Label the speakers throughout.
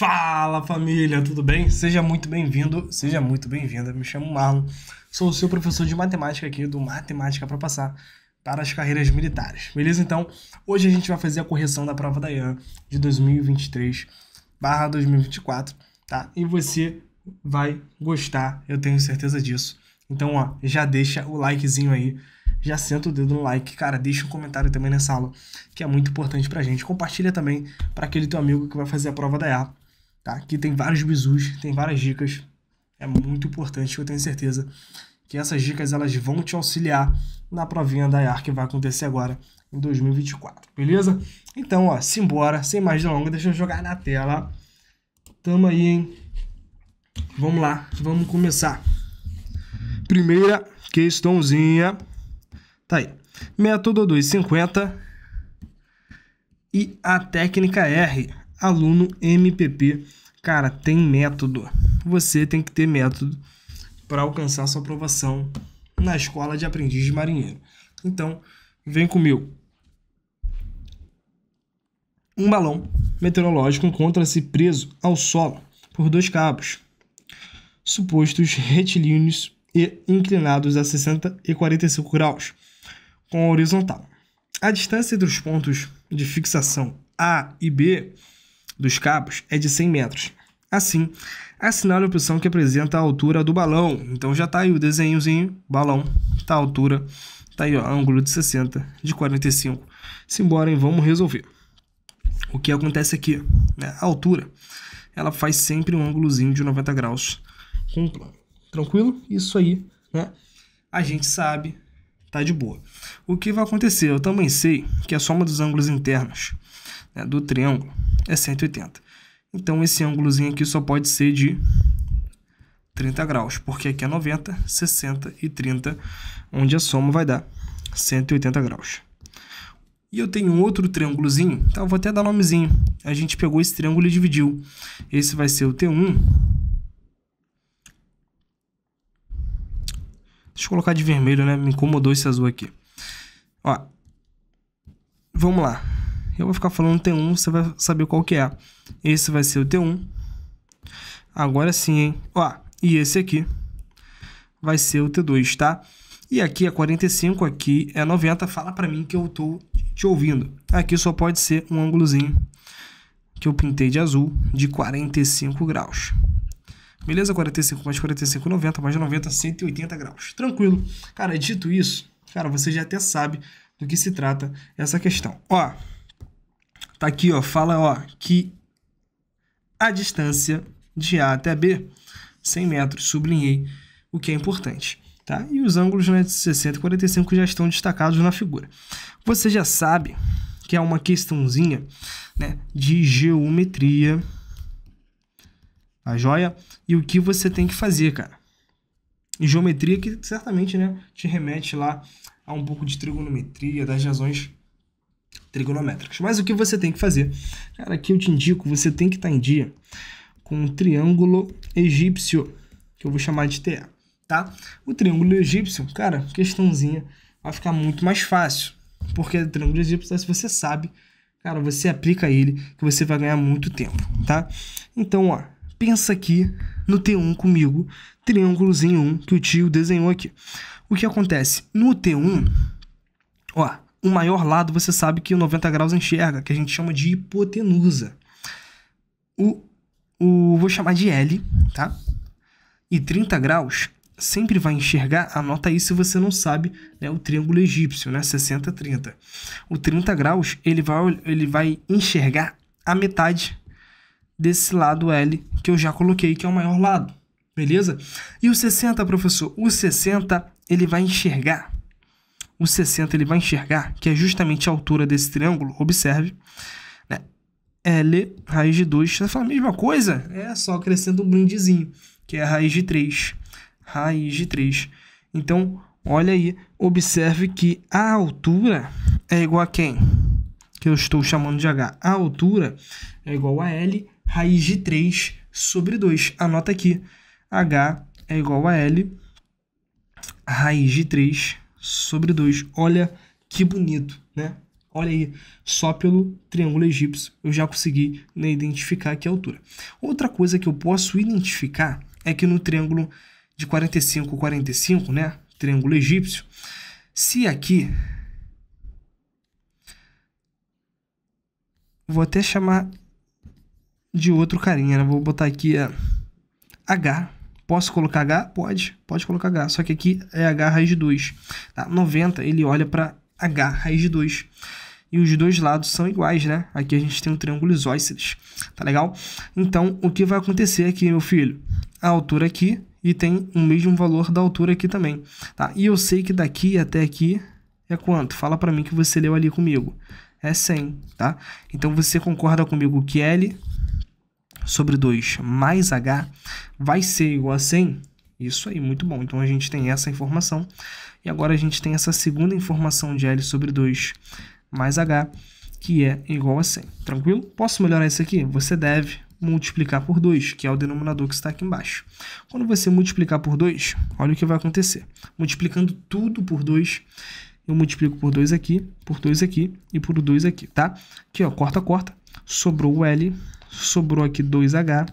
Speaker 1: Fala família, tudo bem? Seja muito bem-vindo, seja muito bem-vinda. Me chamo Marlon, sou o seu professor de matemática aqui do Matemática para Passar para as carreiras militares. Beleza? Então, hoje a gente vai fazer a correção da prova da IAN de 2023/2024, tá? E você vai gostar, eu tenho certeza disso. Então, ó, já deixa o likezinho aí já senta o dedo no like, cara, deixa um comentário também nessa aula, que é muito importante pra gente. Compartilha também para aquele teu amigo que vai fazer a prova da EA, tá? Aqui tem vários bisus, tem várias dicas. É muito importante, eu tenho certeza que essas dicas elas vão te auxiliar na provinha da IAR que vai acontecer agora em 2024, beleza? Então, ó, simbora, sem mais delongas, deixa eu jogar na tela. Tamo aí, hein? Vamos lá, vamos começar. Primeira questãozinha. Tá aí. Método 250 e a técnica R aluno MPP. Cara, tem método. Você tem que ter método para alcançar sua aprovação na escola de aprendiz de marinheiro. Então, vem comigo. Um balão meteorológico encontra-se preso ao solo por dois cabos, supostos retilíneos e inclinados a 60 e 45 graus, com a horizontal. A distância entre os pontos de fixação A e B dos cabos é de 100 metros. Assim, assinale a opção que apresenta a altura do balão. Então já está aí o desenhozinho, balão, tá a altura, tá aí o ângulo de 60, de 45. Simbora, hein? Vamos resolver. O que acontece aqui? Né? A altura, ela faz sempre um ângulozinho de 90 graus com o plano. Tranquilo? Isso aí, né? A gente sabe, tá de boa. O que vai acontecer? Eu também sei que a é soma dos ângulos internos né, do triângulo é 180. Então esse ângulozinho aqui só pode ser de 30 graus, porque aqui é 90, 60 e 30, onde a soma vai dar 180 graus. E eu tenho outro triângulozinho, então Eu vou até dar nomezinho. A gente pegou esse triângulo e dividiu. Esse vai ser o T1. Deixa eu colocar de vermelho, né? Me incomodou esse azul aqui. Ó, vamos lá. Eu vou ficar falando T1, você vai saber qual que é. Esse vai ser o T1. Agora sim, hein? Ó, e esse aqui vai ser o T2, tá? E aqui é 45, aqui é 90. Fala pra mim que eu tô te ouvindo. Aqui só pode ser um ângulozinho que eu pintei de azul de 45 graus. Beleza? 45 mais 45, 90, mais 90, 180 graus. Tranquilo. Cara, dito isso, cara, você já até sabe do que se trata essa questão. Ó, tá aqui, ó, fala, ó, que a distância de A até B, 100 metros, sublinhei o que é importante. Tá? E os ângulos né, de 60 e 45 já estão destacados na figura. Você já sabe que é uma questãozinha né, de geometria, a tá joia? E o que você tem que fazer, cara? Geometria que certamente né, te remete lá a um pouco de trigonometria, das razões trigonométricas. Mas o que você tem que fazer? Cara, aqui eu te indico, você tem que estar tá em dia com um triângulo egípcio, que eu vou chamar de TE, tá? O triângulo egípcio, cara, questãozinha, vai ficar muito mais fácil. Porque o triângulo egípcio, tá? se você sabe, cara, você aplica ele, que você vai ganhar muito tempo, tá? Então, ó, pensa aqui no T1 comigo, triângulozinho 1 que o tio desenhou aqui. O que acontece? No T1, ó, o maior lado você sabe que o 90 graus enxerga, que a gente chama de hipotenusa. O, o vou chamar de L, tá? E 30 graus sempre vai enxergar, anota aí se você não sabe, né, o triângulo egípcio, né, 60 30. O 30 graus, ele vai ele vai enxergar a metade desse lado L que eu já coloquei, que é o maior lado. Beleza? E o 60, professor? O 60, ele vai enxergar o 60 ele vai enxergar que é justamente a altura desse triângulo, observe, né? L raiz de 2, você tá fala a mesma coisa, é só acrescenta um brindezinho, que é a raiz de 3, raiz de 3. Então, olha aí, observe que a altura é igual a quem? Que eu estou chamando de H. A altura é igual a L raiz de 3 sobre 2. Anota aqui, H é igual a L raiz de 3 sobre 2. Olha que bonito, né? Olha aí, só pelo triângulo egípcio eu já consegui né, identificar aqui a altura. Outra coisa que eu posso identificar é que no triângulo de 45 45, né, triângulo egípcio, se aqui vou até chamar de outro carinha, né? Vou botar aqui a H Posso colocar H? Pode, pode colocar H. Só que aqui é H raiz de 2. Tá? 90, ele olha para H raiz de 2. E os dois lados são iguais, né? Aqui a gente tem um triângulo isósceles, tá legal? Então, o que vai acontecer aqui, meu filho? A altura aqui e tem o mesmo valor da altura aqui também, tá? E eu sei que daqui até aqui é quanto? Fala para mim que você leu ali comigo. É 100, tá? Então, você concorda comigo que L sobre 2 mais H vai ser igual a 100. Isso aí, muito bom. Então, a gente tem essa informação. E agora a gente tem essa segunda informação de L sobre 2 mais H, que é igual a 100. Tranquilo? Posso melhorar isso aqui? Você deve multiplicar por 2, que é o denominador que está aqui embaixo. Quando você multiplicar por 2, olha o que vai acontecer. Multiplicando tudo por 2, eu multiplico por 2 aqui, por 2 aqui e por 2 aqui, tá? Aqui, ó, corta, corta, sobrou o L sobrou aqui 2H,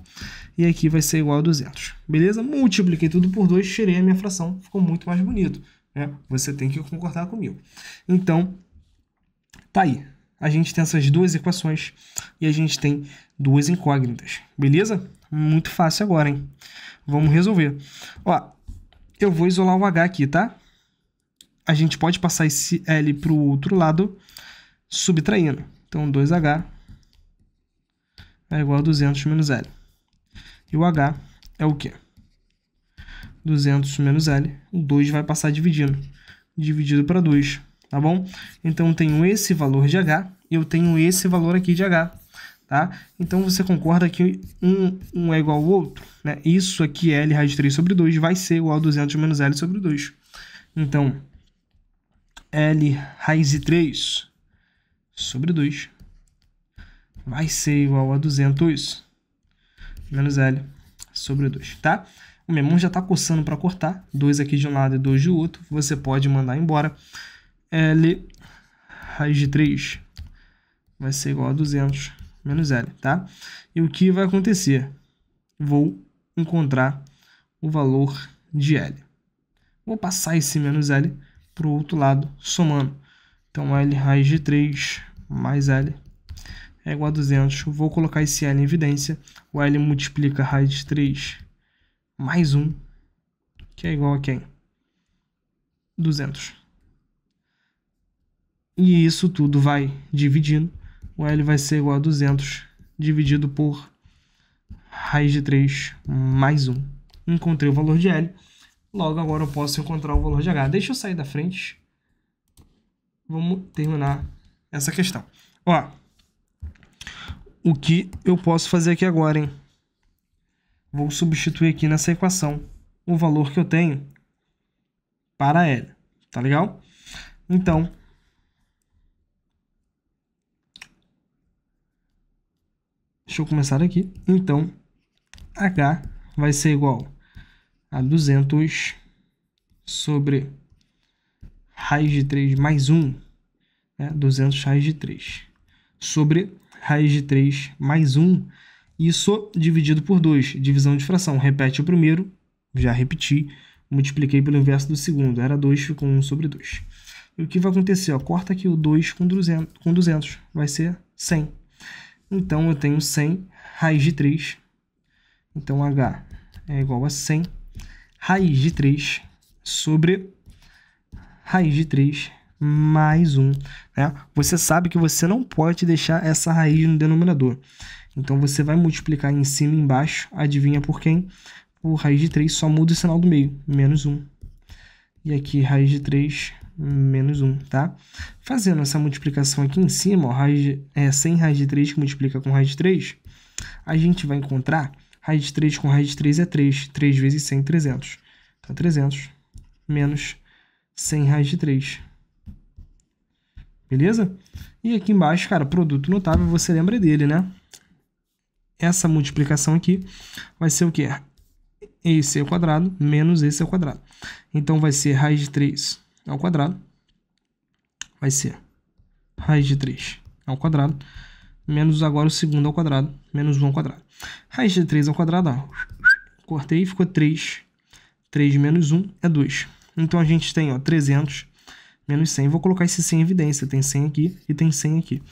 Speaker 1: e aqui vai ser igual a 200. Beleza? Multipliquei tudo por 2, tirei a minha fração, ficou muito mais bonito. Né? Você tem que concordar comigo. Então, tá aí. A gente tem essas duas equações e a gente tem duas incógnitas. Beleza? Muito fácil agora, hein? Vamos resolver. Ó, eu vou isolar o H aqui, tá? A gente pode passar esse L para o outro lado subtraindo. Então, 2H é igual a 200 menos L. E o H é o quê? 200 menos L, o 2 vai passar dividindo, dividido para 2, tá bom? Então, eu tenho esse valor de H e eu tenho esse valor aqui de H, tá? Então, você concorda que um, um é igual ao outro, né? Isso aqui, é L raiz de 3 sobre 2, vai ser igual a 200 menos L sobre 2. Então, L raiz de 3 sobre 2 vai ser igual a 200 menos L sobre 2, tá? O meu irmão já está coçando para cortar, 2 aqui de um lado e 2 do outro, você pode mandar embora. L raiz de 3 vai ser igual a 200 menos L, tá? E o que vai acontecer? Vou encontrar o valor de L. Vou passar esse menos L para o outro lado somando. Então, L raiz de 3 mais L é igual a 200. Vou colocar esse L em evidência. O L multiplica raiz de 3 mais 1, que é igual a quem? 200. E isso tudo vai dividindo. O L vai ser igual a 200 dividido por raiz de 3 mais 1. Encontrei o valor de L. Logo, agora eu posso encontrar o valor de H. Deixa eu sair da frente. Vamos terminar essa questão. Ó, o que eu posso fazer aqui agora, hein? Vou substituir aqui nessa equação o valor que eu tenho para L, tá legal? Então, deixa eu começar aqui. Então, H vai ser igual a 200 sobre raiz de 3 mais 1, né? 200 raiz de 3, sobre raiz de 3 mais 1, isso dividido por 2, divisão de fração. Repete o primeiro, já repeti, multipliquei pelo inverso do segundo, era 2, ficou 1 sobre 2. E o que vai acontecer? Ó, corta aqui o 2 com 200, com 200, vai ser 100. Então, eu tenho 100 raiz de 3. Então, h é igual a 100 raiz de 3 sobre raiz de 3 mais 1. Né? Você sabe que você não pode deixar essa raiz no denominador. Então você vai multiplicar em cima e embaixo. Adivinha por quem? Por raiz de 3 só muda o sinal do meio, menos 1. E aqui raiz de 3, menos 1, tá? Fazendo essa multiplicação aqui em cima, ó, raiz de, é, sem raiz de 3 que multiplica com raiz de 3, a gente vai encontrar raiz de 3 com raiz de 3 é 3. 3 vezes 100, 300. Então, 300 menos 100 raiz de 3 Beleza? E aqui embaixo, cara, produto notável, você lembra dele, né? Essa multiplicação aqui vai ser o quê? Esse ao quadrado menos esse ao quadrado. Então, vai ser raiz de 3 ao quadrado. Vai ser raiz de 3 ao quadrado menos agora o segundo ao quadrado, menos 1 ao quadrado. Raiz de 3 ao quadrado, ó. cortei, ficou 3. 3 menos 1 é 2. Então, a gente tem ó, 300 menos 100. Vou colocar esse 100 em evidência. Tem 100 aqui e tem 100 aqui.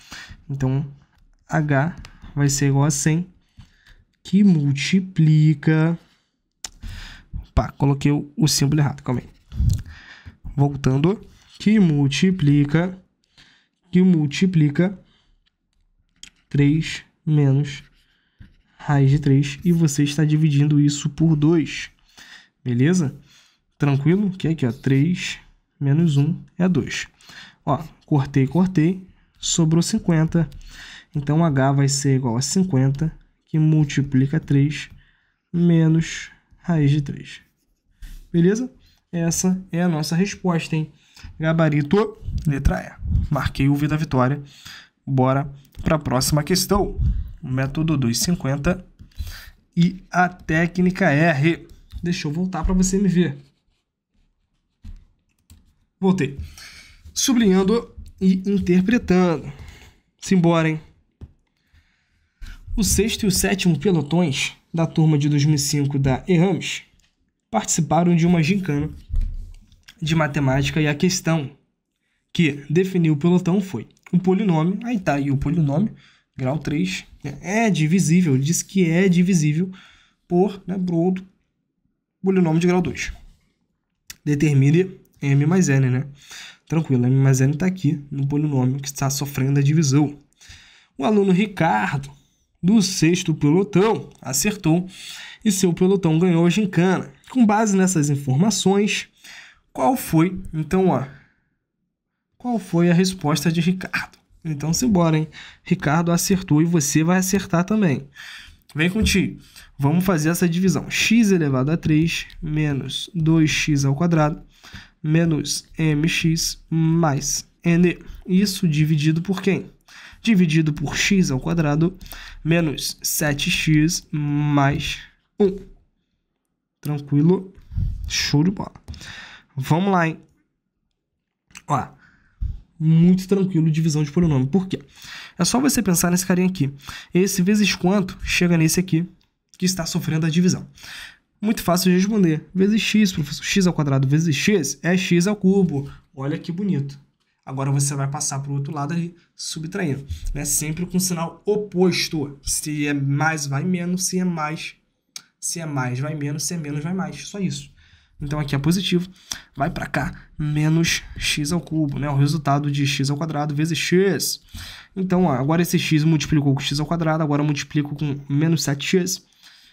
Speaker 1: Então, H vai ser igual a 100, que multiplica... Opa, coloquei o símbolo errado, calma aí. Voltando, que multiplica... Que multiplica 3 menos raiz de 3 e você está dividindo isso por 2. Beleza? Tranquilo? Que é aqui, ó, 3 menos 1 é 2. Ó, cortei, cortei, sobrou 50. Então, H vai ser igual a 50, que multiplica 3, menos raiz de 3. Beleza? Essa é a nossa resposta, hein? Gabarito, letra E. Marquei o V da vitória. Bora para a próxima questão. O método 250 e a técnica R. Deixa eu voltar para você me ver. Voltei. Sublinhando e interpretando. Simbora, hein? O sexto e o sétimo pelotões da turma de 2005 da Errames participaram de uma gincana de matemática e a questão que definiu o pelotão foi o polinômio, aí tá, e o polinômio, grau 3, é divisível, ele diz que é divisível por, né, por outro polinômio de grau 2. Determine m mais n, né? Tranquilo, m mais n está aqui no polinômio que está sofrendo a divisão. O aluno Ricardo, do sexto pelotão, acertou e seu pelotão ganhou a gincana. Com base nessas informações, qual foi, então, ó, qual foi a resposta de Ricardo? Então, simbora, hein? Ricardo acertou e você vai acertar também. Vem contigo. Vamos fazer essa divisão. x elevado a 3 menos 2x ao quadrado menos mx mais n. Isso dividido por quem? Dividido por x ao quadrado menos 7x mais 1. Tranquilo? Show de bola. Vamos lá, hein? Ó, muito tranquilo divisão de polinômio. Por quê? É só você pensar nesse carinha aqui. Esse vezes quanto chega nesse aqui que está sofrendo a divisão. Muito fácil de responder. Vezes x, professor. x ao quadrado vezes x é x ao cubo. Olha que bonito. Agora você vai passar para o outro lado e subtraindo. Né? Sempre com sinal oposto. Se é mais, vai menos. Se é mais, se é mais, vai menos. Se é menos, vai mais. Só isso. Então aqui é positivo. Vai para cá. Menos x ao cubo, né? O resultado de x ao quadrado vezes x. Então, ó, agora esse x multiplicou com x ao quadrado. Agora multiplico com menos 7x.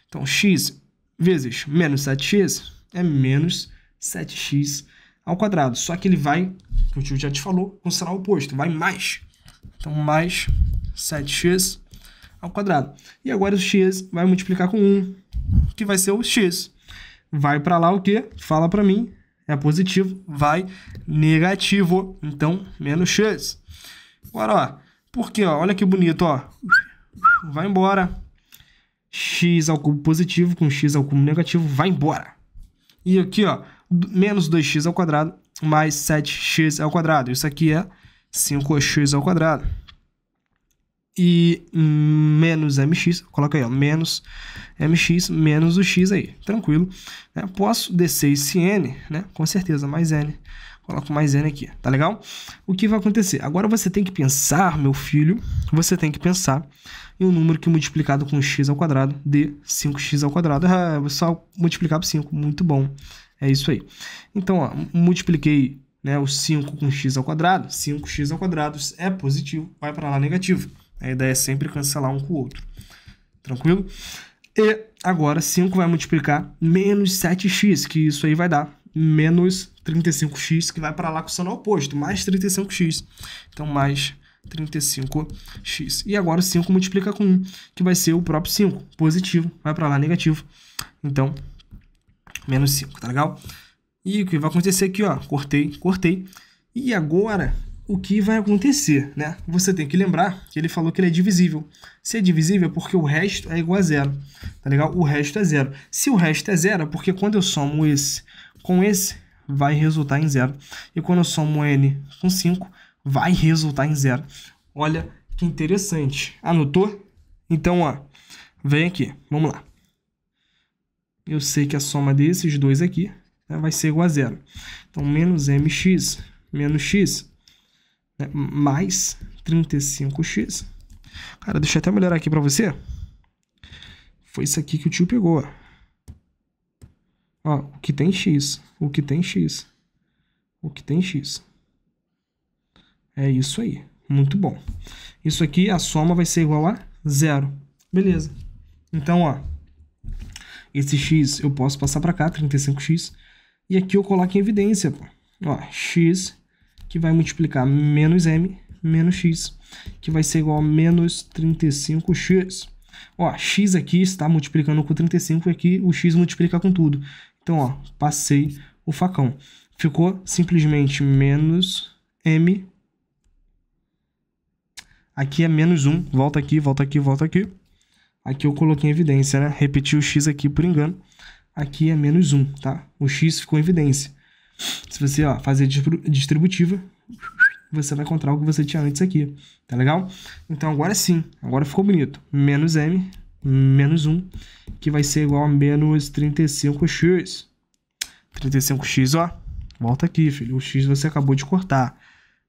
Speaker 1: Então, x vezes menos 7x é menos 7x ao quadrado. Só que ele vai, o tio já te falou, com sinal oposto, vai mais. Então, mais 7x ao quadrado. E agora o x vai multiplicar com 1, que vai ser o x. Vai para lá o que? Fala para mim. É positivo, vai negativo. Então, menos x. Agora, ó, porque, ó, olha que bonito, ó. Vai embora x ao cubo positivo com x ao cubo negativo vai embora. E aqui, ó, menos 2x ao quadrado mais 7x ao quadrado. Isso aqui é 5x ao quadrado. E menos mx, coloca aí, ó, menos mx menos o x aí, tranquilo. Né? Posso descer esse n, né? Com certeza, mais n. Coloco mais n aqui, tá legal? O que vai acontecer? Agora você tem que pensar, meu filho, você tem que pensar e um número que é multiplicado com x ao quadrado dê 5x ao quadrado. é só multiplicar por 5, muito bom. É isso aí. Então, ó, multipliquei né, o 5 com x ao quadrado, 5x ao quadrado é positivo, vai para lá negativo. A ideia é sempre cancelar um com o outro. Tranquilo? E agora 5 vai multiplicar menos 7x, que isso aí vai dar menos 35x, que vai para lá com o sinal oposto, mais 35x. Então, mais 35x. E agora o 5 multiplica com 1, que vai ser o próprio 5, positivo, vai para lá negativo. Então, menos 5, tá legal? E o que vai acontecer aqui, ó, cortei, cortei. E agora, o que vai acontecer, né? Você tem que lembrar que ele falou que ele é divisível. Se é divisível é porque o resto é igual a zero, tá legal? O resto é zero. Se o resto é zero, é porque quando eu somo esse com esse, vai resultar em zero. E quando eu somo N com 5, vai resultar em zero. Olha que interessante. Anotou? Então, ó, vem aqui, vamos lá. Eu sei que a soma desses dois aqui né, vai ser igual a zero. Então, menos mx menos x né, mais 35x. Cara, deixa eu até melhorar aqui para você. Foi isso aqui que o tio pegou. Ó, o que tem x, o que tem x, o que tem x. É isso aí. Muito bom. Isso aqui, a soma vai ser igual a zero. Beleza. Então, ó, esse x eu posso passar para cá, 35x. E aqui eu coloco em evidência, pô. Ó, x que vai multiplicar menos m menos x, que vai ser igual a menos 35x. Ó, x aqui está multiplicando com 35 e aqui o x multiplica com tudo. Então, ó, passei o facão. Ficou simplesmente menos m Aqui é menos 1. Volta aqui, volta aqui, volta aqui. Aqui eu coloquei em evidência, né? Repeti o x aqui por engano. Aqui é menos 1, tá? O x ficou em evidência. Se você ó, fazer distributiva, você vai encontrar o que você tinha antes aqui. Tá legal? Então agora sim, agora ficou bonito. Menos m, menos 1, que vai ser igual a menos 35x. 35x, ó. Volta aqui, filho. O x você acabou de cortar.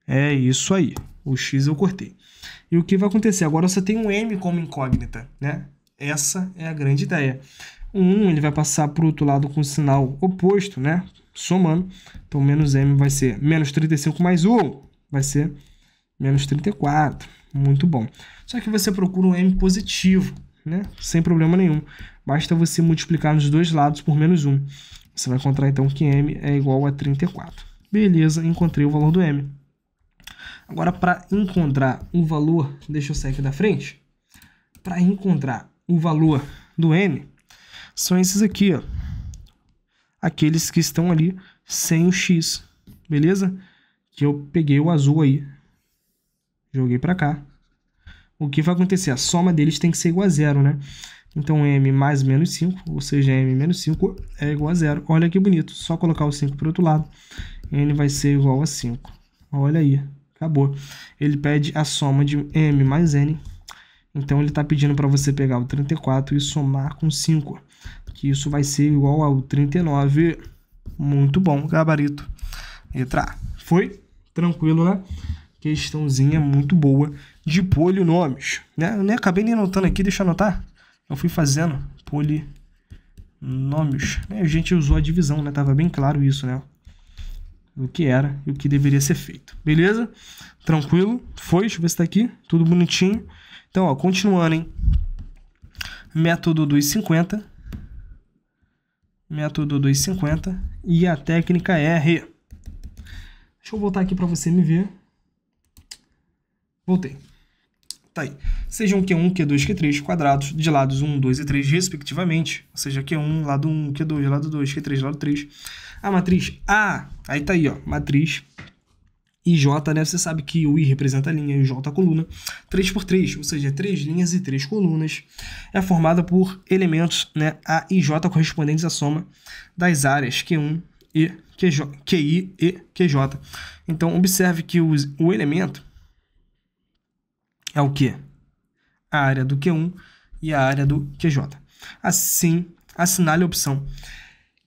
Speaker 1: É isso aí. O x eu cortei. E o que vai acontecer? Agora você tem um M como incógnita, né? Essa é a grande ideia. O 1 ele vai passar para o outro lado com o sinal oposto, né? Somando. Então, menos M vai ser menos 35 mais 1, vai ser menos 34. Muito bom. Só que você procura um M positivo, né? Sem problema nenhum. Basta você multiplicar nos dois lados por menos 1. Você vai encontrar, então, que M é igual a 34. Beleza, encontrei o valor do M. Agora, para encontrar o valor, deixa eu sair aqui da frente. Para encontrar o valor do N, são esses aqui, ó. Aqueles que estão ali sem o X, beleza? Que eu peguei o azul aí, joguei para cá. O que vai acontecer? A soma deles tem que ser igual a zero, né? Então, m mais menos 5, ou seja, m menos 5 é igual a zero. Olha que bonito, só colocar o 5 para o outro lado, n vai ser igual a 5. Olha aí. Acabou. Ele pede a soma de m mais n. Então ele está pedindo para você pegar o 34 e somar com 5. Que isso vai ser igual ao 39. Muito bom, gabarito. Letra A. Foi? Tranquilo, né? Questãozinha muito boa de polinômios. Né? Eu nem acabei nem anotando aqui, deixa eu anotar. Eu fui fazendo polinômios. Né, a gente usou a divisão, né? Tava bem claro isso, né? o que era e o que deveria ser feito. Beleza? Tranquilo? Foi? Deixa eu ver se tá aqui. Tudo bonitinho. Então, ó, continuando, hein? Método dos Método dos E a técnica R. Deixa eu voltar aqui para você me ver. Voltei. Tá aí. Sejam Q1, Q2, Q3 quadrados de lados 1, 2 e 3, respectivamente. Ou seja, Q1, lado 1, Q2, lado 2, Q3, lado 3. A matriz A, aí tá aí, ó. Matriz IJ, né? Você sabe que o I representa a linha e o J a coluna. 3 por 3, ou seja, 3 linhas e 3 colunas. É formada por elementos, né? A e J correspondentes à soma das áreas Q1 e QJ, QI e QJ. Então, observe que os, o elemento é o que A área do Q1 e a área do QJ. Assim, assinale a opção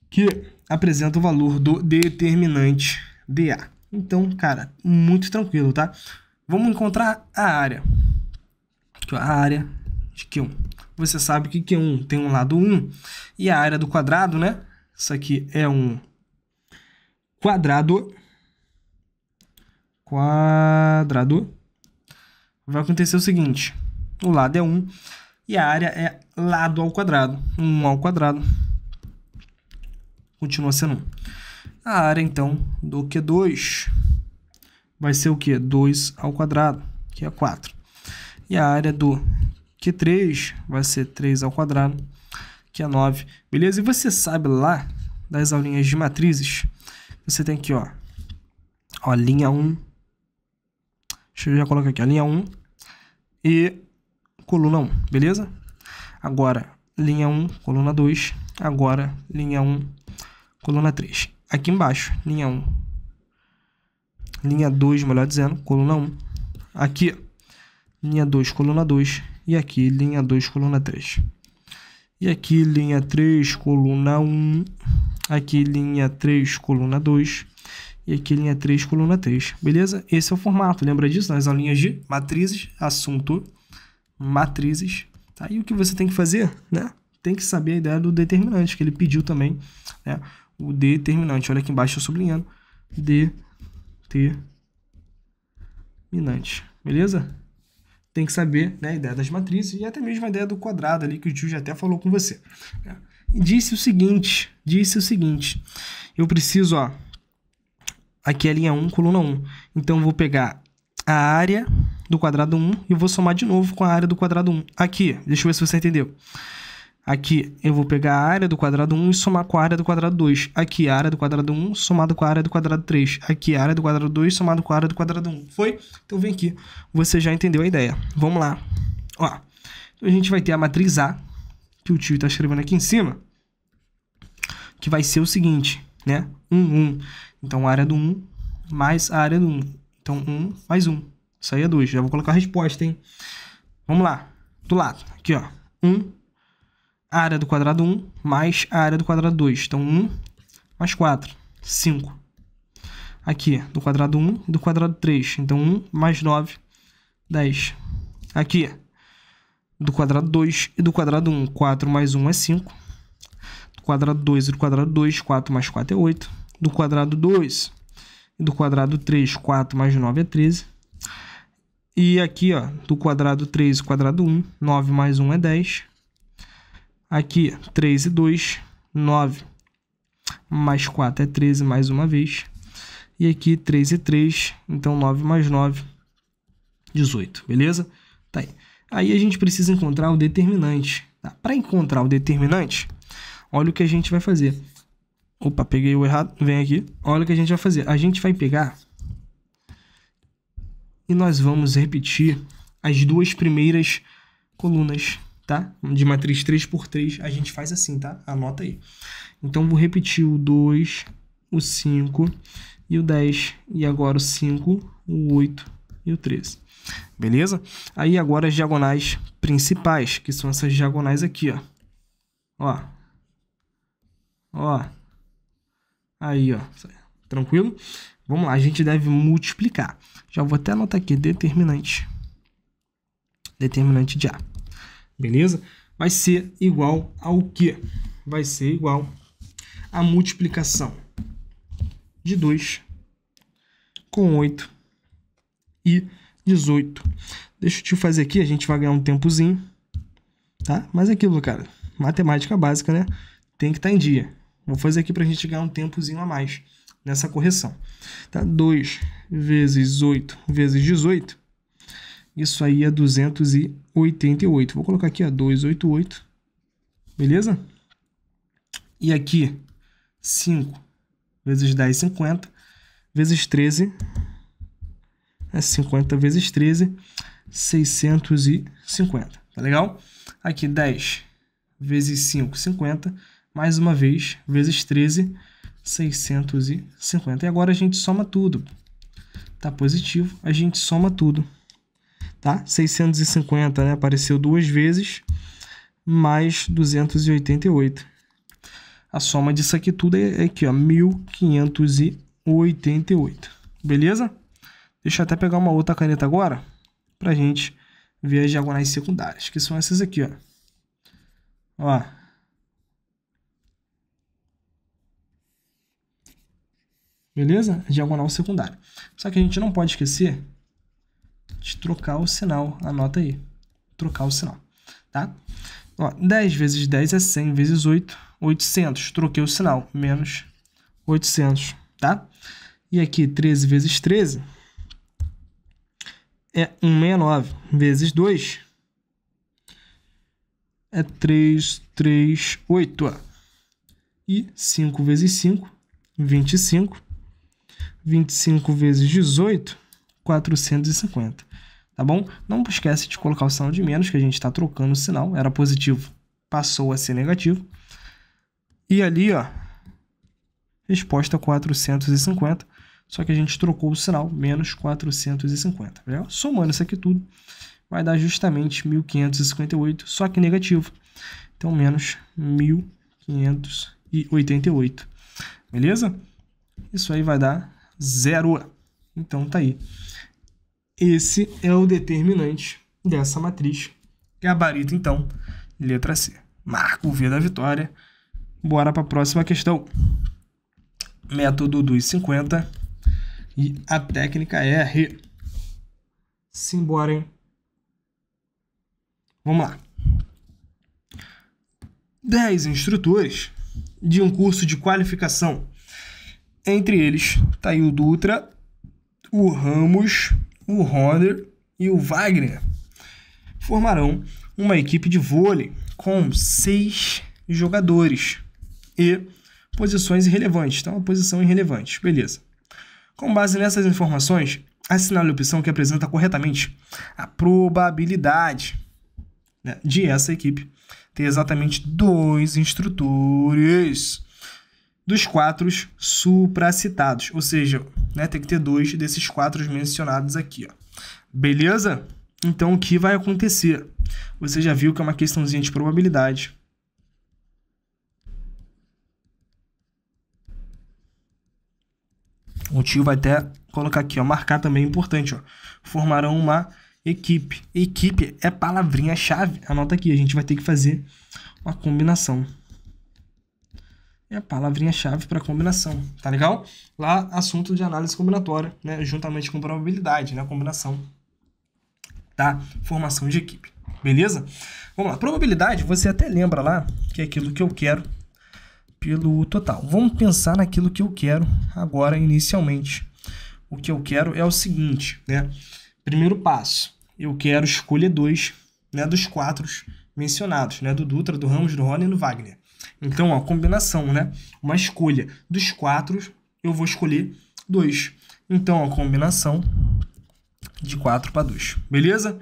Speaker 1: que apresenta o valor do determinante DA. Então, cara, muito tranquilo, tá? Vamos encontrar a área. a área de Q1. Você sabe que Q1 tem um lado 1 e a área do quadrado, né? Isso aqui é um quadrado. Quadrado vai acontecer o seguinte: o lado é 1 e a área é lado ao quadrado. 1 ao quadrado continua sendo 1. A área, então, do Q2 vai ser o quê? 2 ao quadrado, que é 4. E a área do Q3 vai ser 3 ao quadrado, que é 9. Beleza? E você sabe lá das aulinhas de matrizes, você tem aqui, ó, ó linha 1, Deixa eu já colocar aqui a linha 1 e coluna 1, beleza? Agora, linha 1, coluna 2. Agora, linha 1, coluna 3. Aqui embaixo, linha 1, linha 2, melhor dizendo, coluna 1. Aqui, linha 2, coluna 2. E aqui, linha 2, coluna 3. E aqui, linha 3, coluna 1. Aqui, linha 3, coluna 2 e aqui linha 3, coluna 3, beleza? Esse é o formato, lembra disso? Nas aulinhas de matrizes, assunto, matrizes, tá? E o que você tem que fazer, né? Tem que saber a ideia do determinante, que ele pediu também, né? O determinante, olha aqui embaixo eu sublinhando, determinante, beleza? Tem que saber né, a ideia das matrizes e até mesmo a ideia do quadrado ali, que o tio já até falou com você. Né? disse o seguinte, disse o seguinte, eu preciso, ó, Aqui é a linha 1, coluna 1. Então, eu vou pegar a área do quadrado 1 e vou somar de novo com a área do quadrado 1. Aqui, deixa eu ver se você entendeu. Aqui eu vou pegar a área do quadrado 1 e somar com a área do quadrado 2. Aqui a área do quadrado 1 somado com a área do quadrado 3. Aqui a área do quadrado 2 somado com a área do quadrado 1. Foi? Então vem aqui. Você já entendeu a ideia. Vamos lá. Ó, então, a gente vai ter a matriz A, que o tio está escrevendo aqui em cima, que vai ser o seguinte, né? 1, 1. Então, a área do 1 mais a área do 1. Então, 1 mais 1. Isso aí é 2. Já vou colocar a resposta, hein? Vamos lá. Do lado. Aqui, ó. 1, a área do quadrado 1, mais a área do quadrado 2. Então, 1 mais 4. 5. Aqui, do quadrado 1 e do quadrado 3. Então, 1 mais 9, 10. Aqui, do quadrado 2 e do quadrado 1. 4 mais 1 é 5. Do quadrado 2 e do quadrado 2, 4 mais 4 é 8 do quadrado 2, e do quadrado 3, 4 mais 9 é 13. E aqui, ó, do quadrado 3 é e quadrado 1, 9 mais 1 é 10. Aqui, 3 e 2, 9 mais 4 é 13 mais uma vez. E aqui, 3 e 3, então 9 mais 9, 18, beleza? Tá aí. Aí a gente precisa encontrar o determinante. Tá? Para encontrar o determinante, olha o que a gente vai fazer. Opa, peguei o errado. Vem aqui. Olha o que a gente vai fazer. A gente vai pegar e nós vamos repetir as duas primeiras colunas, tá? De matriz 3 por 3 a gente faz assim, tá? Anota aí. Então, vou repetir o 2, o 5 e o 10. E agora o 5, o 8 e o 13. Beleza? Aí agora as diagonais principais, que são essas diagonais aqui, ó. Ó. Ó. Aí, ó, tranquilo? Vamos lá, a gente deve multiplicar. Já vou até anotar aqui, determinante. Determinante de A. Beleza? Vai ser igual ao quê? Vai ser igual à multiplicação de 2 com 8 e 18. Deixa eu te fazer aqui, a gente vai ganhar um tempozinho, tá? Mas é aquilo, cara, matemática básica, né? Tem que estar tá em dia. Vou fazer aqui para a gente ganhar um tempozinho a mais nessa correção. Tá? 2 vezes 8 vezes 18, isso aí é 288. Vou colocar aqui, ó, 288, beleza? E aqui, 5 vezes 10, 50, vezes 13, é 50 vezes 13, 650, tá legal? Aqui, 10 vezes 5, 50, mais uma vez, vezes 13, 650. E agora a gente soma tudo. Tá positivo, a gente soma tudo. Tá? 650, né? Apareceu duas vezes, mais 288. A soma disso aqui tudo é, é aqui, ó, 1588. Beleza? Deixa eu até pegar uma outra caneta agora, pra gente ver as diagonais secundárias, que são essas aqui, ó. Ó, beleza? Diagonal secundário. Só que a gente não pode esquecer de trocar o sinal, anota aí, trocar o sinal, tá? Ó, 10 vezes 10 é 100 vezes 8, 800, troquei o sinal, menos 800, tá? E aqui 13 vezes 13 é 169, vezes 2 é 338, ó. E 5 vezes 5, 25, 25 vezes 18, 450. Tá bom? Não esquece de colocar o sinal de menos, que a gente está trocando o sinal. Era positivo, passou a ser negativo. E ali, ó, resposta 450. Só que a gente trocou o sinal, menos 450. Legal? Somando isso aqui tudo, vai dar justamente 1558, só que negativo. Então, menos 1.588. Beleza? Isso aí vai dar zero. Então tá aí. Esse é o determinante dessa matriz. Gabarito, então, letra C. Marco o V da vitória. Bora para a próxima questão. Método dos 50 e a técnica é R. Simbora, hein? Vamos lá. 10 instrutores de um curso de qualificação entre eles, tá aí o Dutra, o Ramos, o Ronder e o Wagner. Formarão uma equipe de vôlei com seis jogadores e posições irrelevantes. Então, posição irrelevante. Beleza. Com base nessas informações, assinale a opção que apresenta corretamente a probabilidade né, de essa equipe ter exatamente dois instrutores dos quatro supracitados. Ou seja, né, tem que ter dois desses quatro mencionados aqui. Ó. Beleza? Então, o que vai acontecer? Você já viu que é uma questãozinha de probabilidade. O tio vai até colocar aqui, ó, marcar também é importante, ó. Formarão uma equipe. Equipe é palavrinha-chave. Anota aqui, a gente vai ter que fazer uma combinação é a palavrinha-chave para combinação, tá legal? Lá, assunto de análise combinatória, né? Juntamente com probabilidade, né? Combinação da formação de equipe, beleza? Vamos lá, probabilidade, você até lembra lá que é aquilo que eu quero pelo total. Vamos pensar naquilo que eu quero agora inicialmente. O que eu quero é o seguinte, né? Primeiro passo, eu quero escolher dois, né? Dos quatro mencionados, né? Do Dutra, do Ramos, do Rony e do Wagner. Então, a combinação, né? Uma escolha. Dos quatro, eu vou escolher dois. Então, a combinação de quatro para dois, Beleza?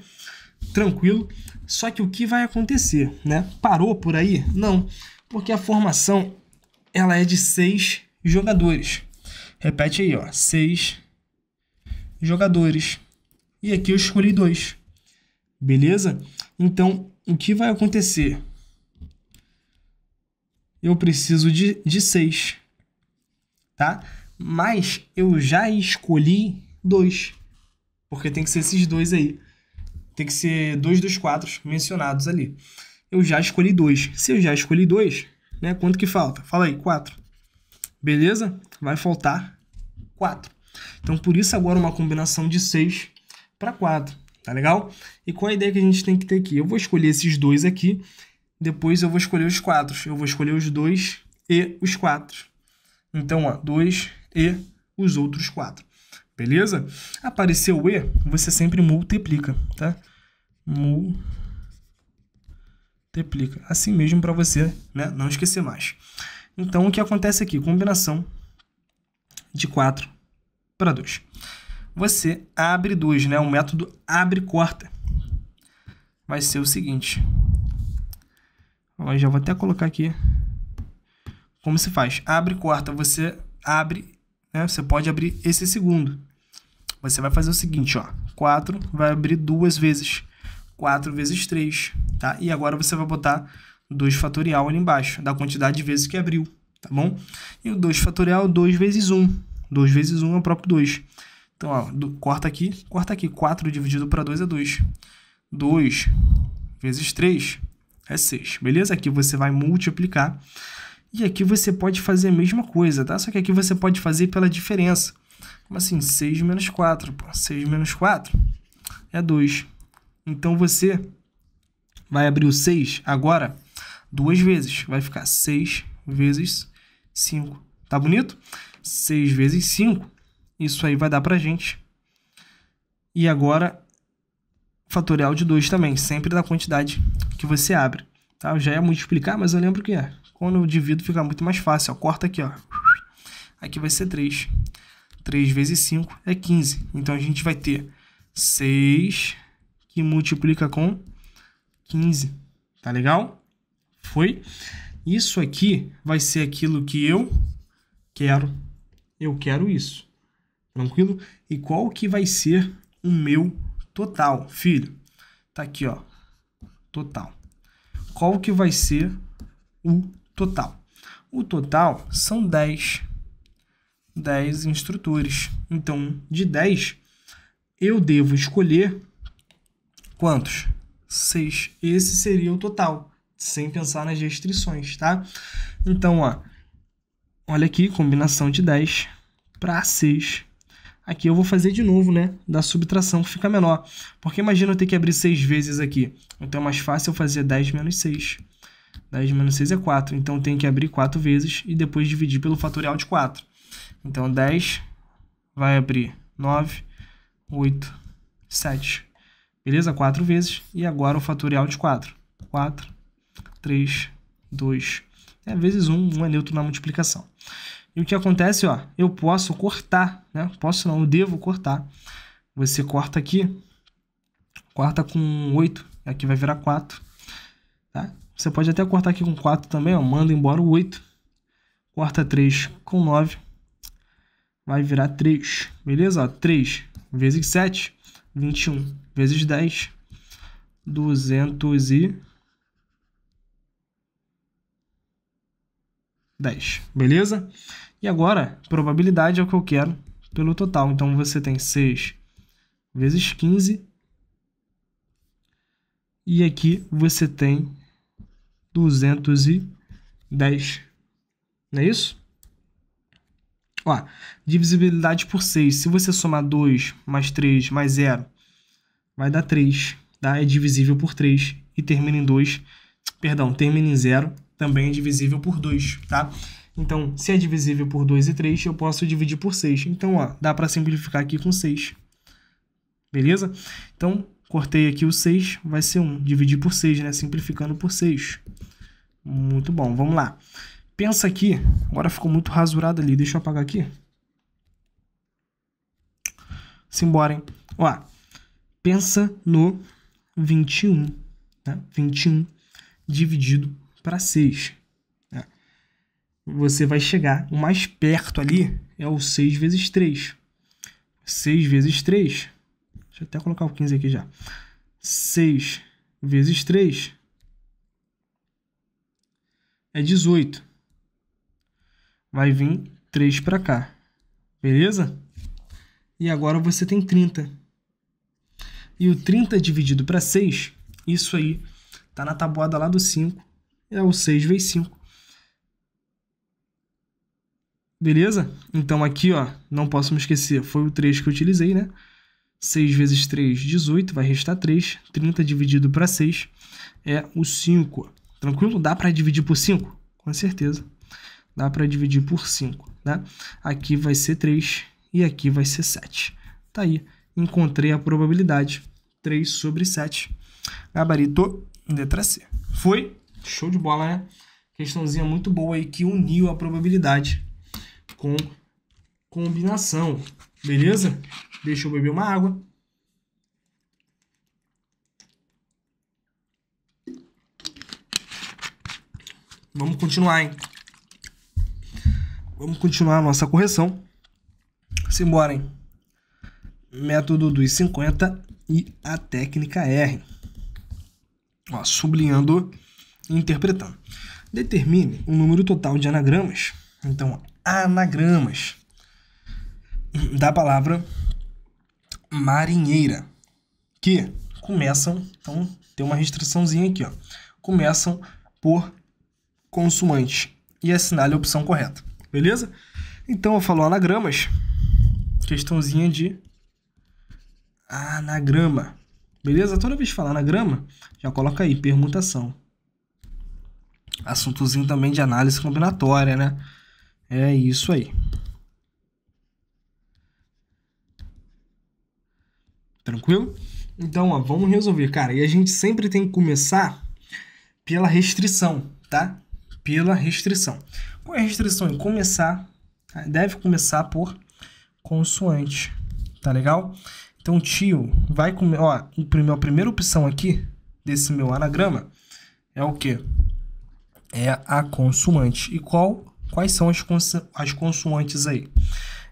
Speaker 1: Tranquilo. Só que o que vai acontecer, né? Parou por aí? Não, porque a formação ela é de seis jogadores. Repete aí, ó, seis jogadores. E aqui eu escolhi dois. Beleza? Então, o que vai acontecer? eu preciso de, de 6, tá? Mas eu já escolhi 2, porque tem que ser esses dois aí. Tem que ser dois dos quatro mencionados ali. Eu já escolhi dois. Se eu já escolhi dois, né? Quanto que falta? Fala aí, quatro. Beleza? Vai faltar quatro. Então, por isso agora uma combinação de seis para quatro. Tá legal? E qual a ideia que a gente tem que ter aqui? Eu vou escolher esses dois aqui depois eu vou escolher os quatro. Eu vou escolher os dois e os quatro. Então, ó, dois e os outros quatro. Beleza? Apareceu o E, você sempre multiplica, tá? Multiplica. Assim mesmo para você né, não esquecer mais. Então, o que acontece aqui? Combinação de 4 para 2. Você abre 2, né? O método abre corta. Vai ser o seguinte. Ó, já vou até colocar aqui como se faz. Abre, corta, você abre, né? Você pode abrir esse segundo. Você vai fazer o seguinte, ó. 4 vai abrir duas vezes. 4 vezes 3, tá? E agora você vai botar 2 fatorial ali embaixo, da quantidade de vezes que abriu, tá bom? E o 2 fatorial, 2 vezes 1. 2 vezes 1 é o próprio 2. Então, ó, do, corta aqui, corta aqui. 4 dividido para 2 é 2. 2 vezes 3 é 6, beleza? Aqui você vai multiplicar e aqui você pode fazer a mesma coisa, tá? Só que aqui você pode fazer pela diferença. Como assim? 6 menos 4, pô. 6 menos 4 é 2. Então você vai abrir o 6 agora duas vezes. Vai ficar 6 vezes 5. Tá bonito? 6 vezes 5. Isso aí vai dar pra gente. E agora, fatorial de 2 também, sempre da quantidade que você abre. Tá? Eu já ia multiplicar, mas eu lembro que é. Quando eu divido fica muito mais fácil. Ó, corta aqui, ó. Aqui vai ser 3. 3 vezes 5 é 15. Então a gente vai ter 6 que multiplica com 15. Tá legal? Foi? Isso aqui vai ser aquilo que eu quero. Eu quero isso. Tranquilo? E qual que vai ser o meu total, filho? Tá aqui, ó total. Qual que vai ser o total? O total são 10, 10 instrutores. Então, de 10, eu devo escolher quantos? 6. Esse seria o total, sem pensar nas restrições, tá? Então, ó, olha aqui, combinação de 10 para 6 Aqui eu vou fazer de novo, né? Da subtração que fica menor. Porque imagina eu ter que abrir 6 vezes aqui. Então é mais fácil eu fazer 10 menos 6. 10 menos 6 é 4. Então eu tenho que abrir 4 vezes e depois dividir pelo fatorial de 4. Então 10 vai abrir 9, 8, 7. Beleza? 4 vezes. E agora o fatorial de 4. 4, 3, 2. É vezes 1, 1 é neutro na multiplicação. E o que acontece, ó, eu posso cortar, né? Posso não, eu devo cortar. Você corta aqui, corta com 8, aqui vai virar 4, tá? Você pode até cortar aqui com 4 também, ó, manda embora o 8. Corta 3 com 9, vai virar 3, beleza? Ó, 3 vezes 7, 21 vezes 10, 200 e... 10, beleza? E agora, probabilidade é o que eu quero pelo total. Então, você tem 6 vezes 15. E aqui você tem 210. Não é isso? Ó, divisibilidade por 6. Se você somar 2 mais 3 mais 0, vai dar 3. Tá? É divisível por 3 e termina em 2. Perdão, termina em 0 também é divisível por 2, tá? Então, se é divisível por 2 e 3, eu posso dividir por 6. Então, ó, dá para simplificar aqui com 6. Beleza? Então, cortei aqui o 6, vai ser 1. Dividir por 6, né? Simplificando por 6. Muito bom, vamos lá. Pensa aqui, agora ficou muito rasurado ali, deixa eu apagar aqui. Simbora, hein? Ó, pensa no 21, né? 21 dividido para 6. Né? Você vai chegar, o mais perto ali é o 6 vezes 3. 6 vezes 3, deixa eu até colocar o 15 aqui já. 6 vezes 3 é 18. Vai vir 3 para cá, beleza? E agora você tem 30. E o 30 dividido para 6, isso aí tá na tabuada lá do 5, é o 6 vezes 5. Beleza? Então aqui, ó, não posso me esquecer, foi o 3 que eu utilizei, né? 6 vezes 3, 18, vai restar 3. 30 dividido para 6 é o 5. Tranquilo? Dá para dividir por 5? Com certeza. Dá para dividir por 5, né? Aqui vai ser 3 e aqui vai ser 7. Tá aí, encontrei a probabilidade. 3 sobre 7. Gabarito, letra C. Foi? Show de bola, né? Questãozinha muito boa aí que uniu a probabilidade com combinação. Beleza? Deixa eu beber uma água. Vamos continuar, hein? Vamos continuar a nossa correção. Simbora, hein? Método dos 50 e a técnica R. Ó, sublinhando interpretando. Determine o número total de anagramas. Então, anagramas da palavra marinheira, que começam, então tem uma restriçãozinha aqui, ó. Começam por consoante e assinale a opção correta, beleza? Então eu falo anagramas, questãozinha de anagrama, beleza? Toda vez que falar anagrama, já coloca aí permutação, assuntozinho também de análise combinatória, né? É isso aí. Tranquilo? Então, ó, vamos resolver, cara. E a gente sempre tem que começar pela restrição, tá? Pela restrição. Qual é a restrição? Em começar, tá? deve começar por consoante, tá legal? Então, tio, vai comer. Ó, a primeira opção aqui desse meu anagrama é o quê? é a consoante. E qual, quais são as, cons, as consoantes aí?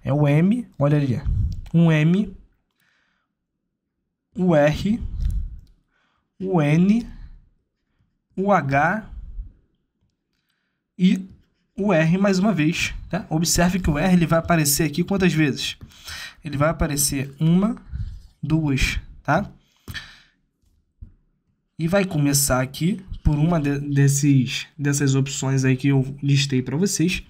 Speaker 1: É o M, olha ali, um M, o R, o N, o H e o R mais uma vez. Tá? Observe que o R ele vai aparecer aqui quantas vezes? Ele vai aparecer uma, duas, tá? e vai começar aqui por uma de, desses, dessas opções aí que eu listei para vocês.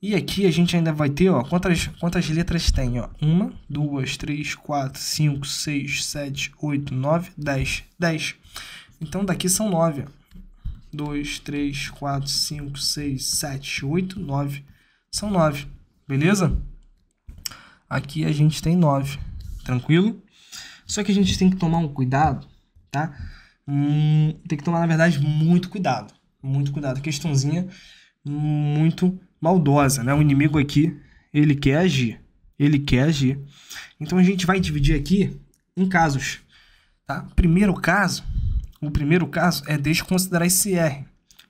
Speaker 1: E aqui a gente ainda vai ter, ó, quantas, quantas letras tem, ó? 1, 2, 3, 4, 5, 6, 7, 8, 9, 10, 10. Então daqui são 9, 2, 3, 4, 5, 6, 7, 8, 9. São 9, beleza? Aqui a gente tem 9, tranquilo? Só que a gente tem que tomar um cuidado, tá? Hum, tem que tomar, na verdade, muito cuidado. Muito cuidado. Questãozinha muito maldosa, né? O inimigo aqui, ele quer agir. Ele quer agir. Então a gente vai dividir aqui em casos, tá? Primeiro caso, o primeiro caso é desconsiderar esse R.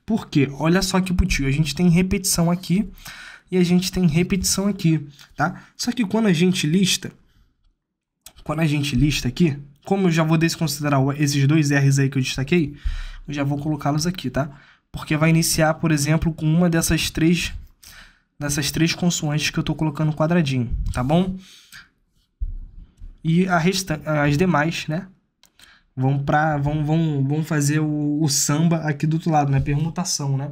Speaker 1: Por quê? Olha só que putinho a gente tem repetição aqui e a gente tem repetição aqui, tá? Só que quando a gente lista, quando a gente lista aqui, como eu já vou desconsiderar esses dois R's aí que eu destaquei, eu já vou colocá-los aqui, tá? Porque vai iniciar, por exemplo, com uma dessas três dessas três consoantes que eu estou colocando quadradinho, tá bom? E as demais, né? Vão, para, vão, vão, vão fazer o, o samba aqui do outro lado, né? Permutação, né?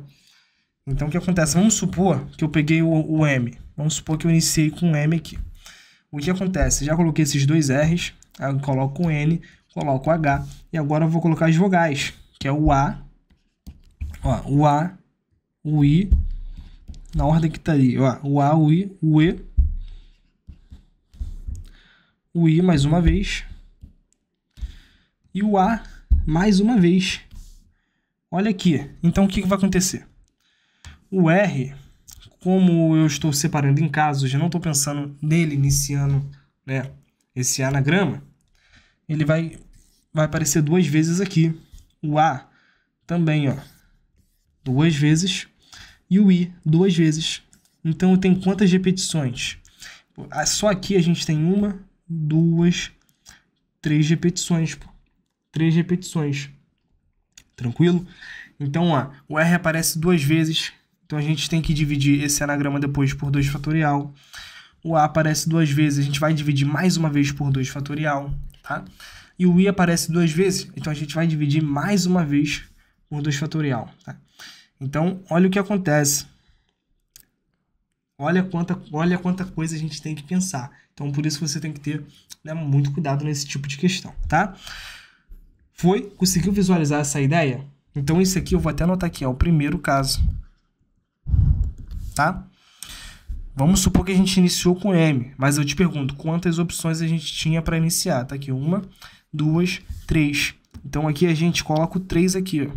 Speaker 1: Então, o que acontece? Vamos supor que eu peguei o, o M. Vamos supor que eu iniciei com M aqui. O que acontece? Já coloquei esses dois R's eu coloco o N, coloco o H. E agora eu vou colocar as vogais, que é o A, ó, o A, o I, na ordem que tá ali, ó, o A, o I, o E, o I mais uma vez, e o A mais uma vez. Olha aqui, então o que, que vai acontecer? O R, como eu estou separando em casos, eu não estou pensando nele iniciando, né, esse anagrama, ele vai, vai aparecer duas vezes aqui. O A também, ó, duas vezes. E o I, duas vezes. Então, tem quantas repetições? Ah, só aqui a gente tem uma, duas, três repetições. Três repetições. Tranquilo? Então, ó, o R aparece duas vezes. Então, a gente tem que dividir esse anagrama depois por 2 fatorial o A aparece duas vezes, a gente vai dividir mais uma vez por 2 fatorial, tá? E o I aparece duas vezes, então a gente vai dividir mais uma vez por 2 fatorial, tá? Então, olha o que acontece. Olha quanta, olha quanta coisa a gente tem que pensar. Então, por isso você tem que ter né, muito cuidado nesse tipo de questão, tá? Foi? Conseguiu visualizar essa ideia? Então, esse aqui eu vou até anotar aqui, é o primeiro caso, tá? Vamos supor que a gente iniciou com M, mas eu te pergunto quantas opções a gente tinha para iniciar. Tá aqui uma, duas, três. Então aqui a gente coloca o três aqui. Ó.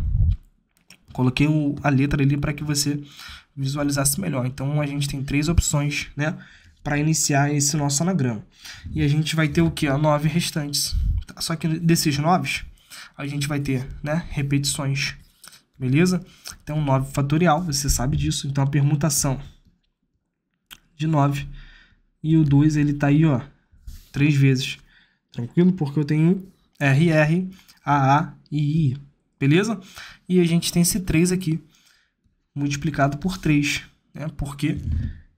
Speaker 1: Coloquei o, a letra ali para que você visualizasse melhor. Então a gente tem três opções, né, para iniciar esse nosso anagrama. E a gente vai ter o que? Nove restantes. Tá, só que desses nove, a gente vai ter, né, repetições. Beleza? Então 9 fatorial, você sabe disso. Então a permutação de 9. E o 2 ele tá aí, ó, três vezes. Tranquilo? Porque eu tenho RR, AA e I. Beleza? E a gente tem esse 3 aqui multiplicado por 3, né? Porque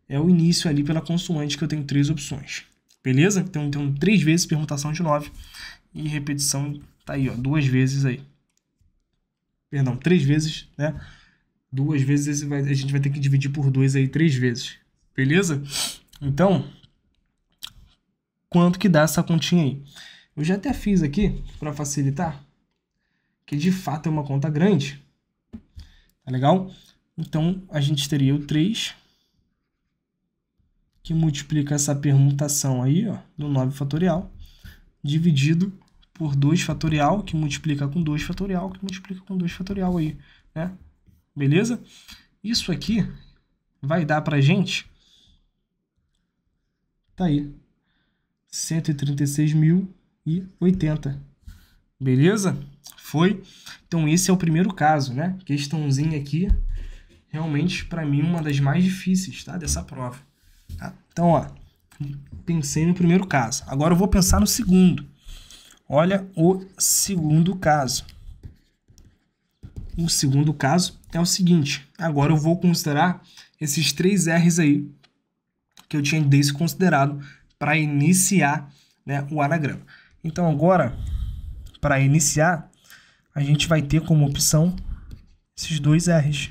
Speaker 1: é o início ali pela consoante que eu tenho 3 opções. Beleza? Então eu tenho 3 vezes permutação de 9 e repetição tá aí, ó, duas vezes aí. Perdão, 3 vezes, né? Duas vezes a gente vai ter que dividir por 2 aí 3 vezes. Beleza? Então, quanto que dá essa continha aí? Eu já até fiz aqui para facilitar, que de fato é uma conta grande. Tá legal? Então, a gente teria o 3, que multiplica essa permutação aí, ó, do 9 fatorial, dividido por 2 fatorial, que multiplica com 2 fatorial, que multiplica com 2 fatorial aí, né? Beleza? Isso aqui vai dar para gente Tá aí. 136.080. Beleza? Foi. Então esse é o primeiro caso, né? Questãozinha aqui, realmente para mim uma das mais difíceis, tá? Dessa prova. Tá? Então, ó, pensei no primeiro caso. Agora eu vou pensar no segundo. Olha o segundo caso. O segundo caso é o seguinte. Agora eu vou considerar esses três R's aí que eu tinha desconsiderado para iniciar né, o anagrama. Então agora, para iniciar, a gente vai ter como opção esses dois R's.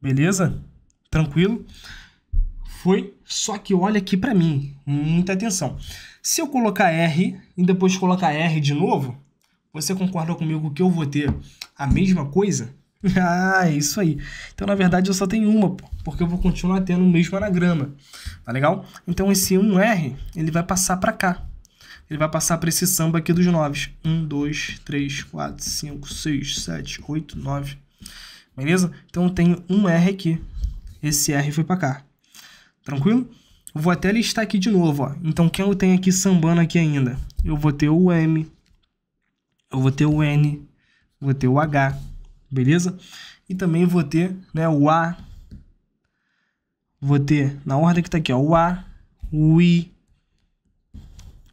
Speaker 1: Beleza? Tranquilo? Foi? Só que olha aqui para mim, muita atenção. Se eu colocar R e depois colocar R de novo, você concorda comigo que eu vou ter a mesma coisa? Ah, é isso aí. Então, na verdade, eu só tenho uma, porque eu vou continuar tendo o mesmo anagrama. Tá legal? Então, esse 1R, ele vai passar para cá. Ele vai passar para esse samba aqui dos 9. 1, 2, 3, 4, 5, 6, 7, 8, 9. Beleza? Então, eu tenho um R aqui. Esse R foi para cá. Tranquilo? Eu vou até listar aqui de novo, ó. Então, quem eu tenho aqui sambando aqui ainda? Eu vou ter o M. Eu vou ter o N. Vou ter o H beleza? E também vou ter né, o A, vou ter na ordem que está aqui, ó, o A, o I,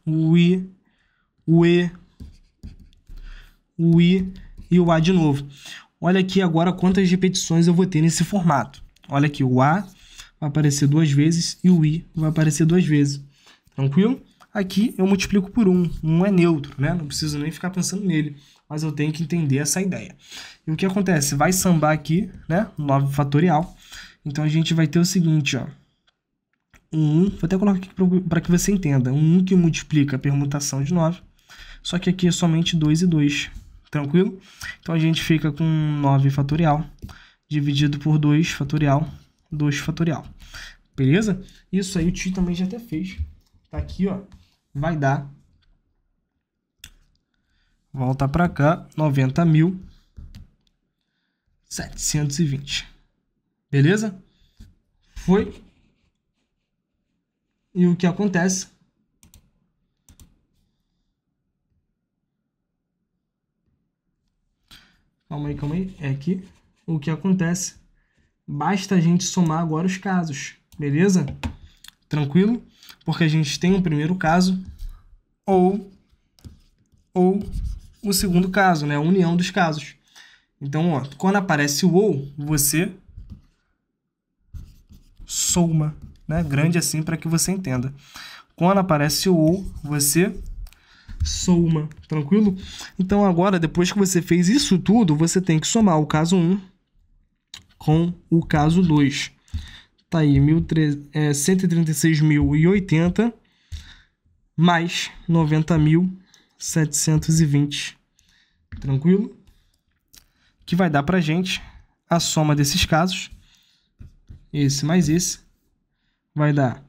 Speaker 1: o I, o E, o I e o A de novo. Olha aqui agora quantas repetições eu vou ter nesse formato. Olha aqui, o A vai aparecer duas vezes e o I vai aparecer duas vezes. Tranquilo? Aqui eu multiplico por 1. Um. 1 um é neutro, né? Não preciso nem ficar pensando nele, mas eu tenho que entender essa ideia. E o que acontece? Vai sambar aqui, né? 9 fatorial. Então a gente vai ter o seguinte, ó. Um 1, vou até colocar aqui para que você entenda. Um 1 que multiplica a permutação de 9. Só que aqui é somente 2 e 2. Tranquilo? Então a gente fica com 9 fatorial dividido por 2 fatorial, 2 fatorial. Beleza? Isso aí o tio também já até fez. Tá aqui, ó. Vai dar. Volta para cá, 90 mil 720. Beleza? Foi. E o que acontece? Calma aí, calma aí. É aqui. O que acontece? Basta a gente somar agora os casos. Beleza? Tranquilo? Porque a gente tem o primeiro caso ou, ou o segundo caso, né? A união dos casos. Então, ó, quando aparece o ou, você soma, né? Grande assim para que você entenda. Quando aparece o ou, você soma, tranquilo? Então, agora, depois que você fez isso tudo, você tem que somar o caso 1 com o caso 2. Tá aí, 13, é, 136.080 mais 90.720. Tranquilo? que vai dar para gente a soma desses casos, esse mais esse, vai dar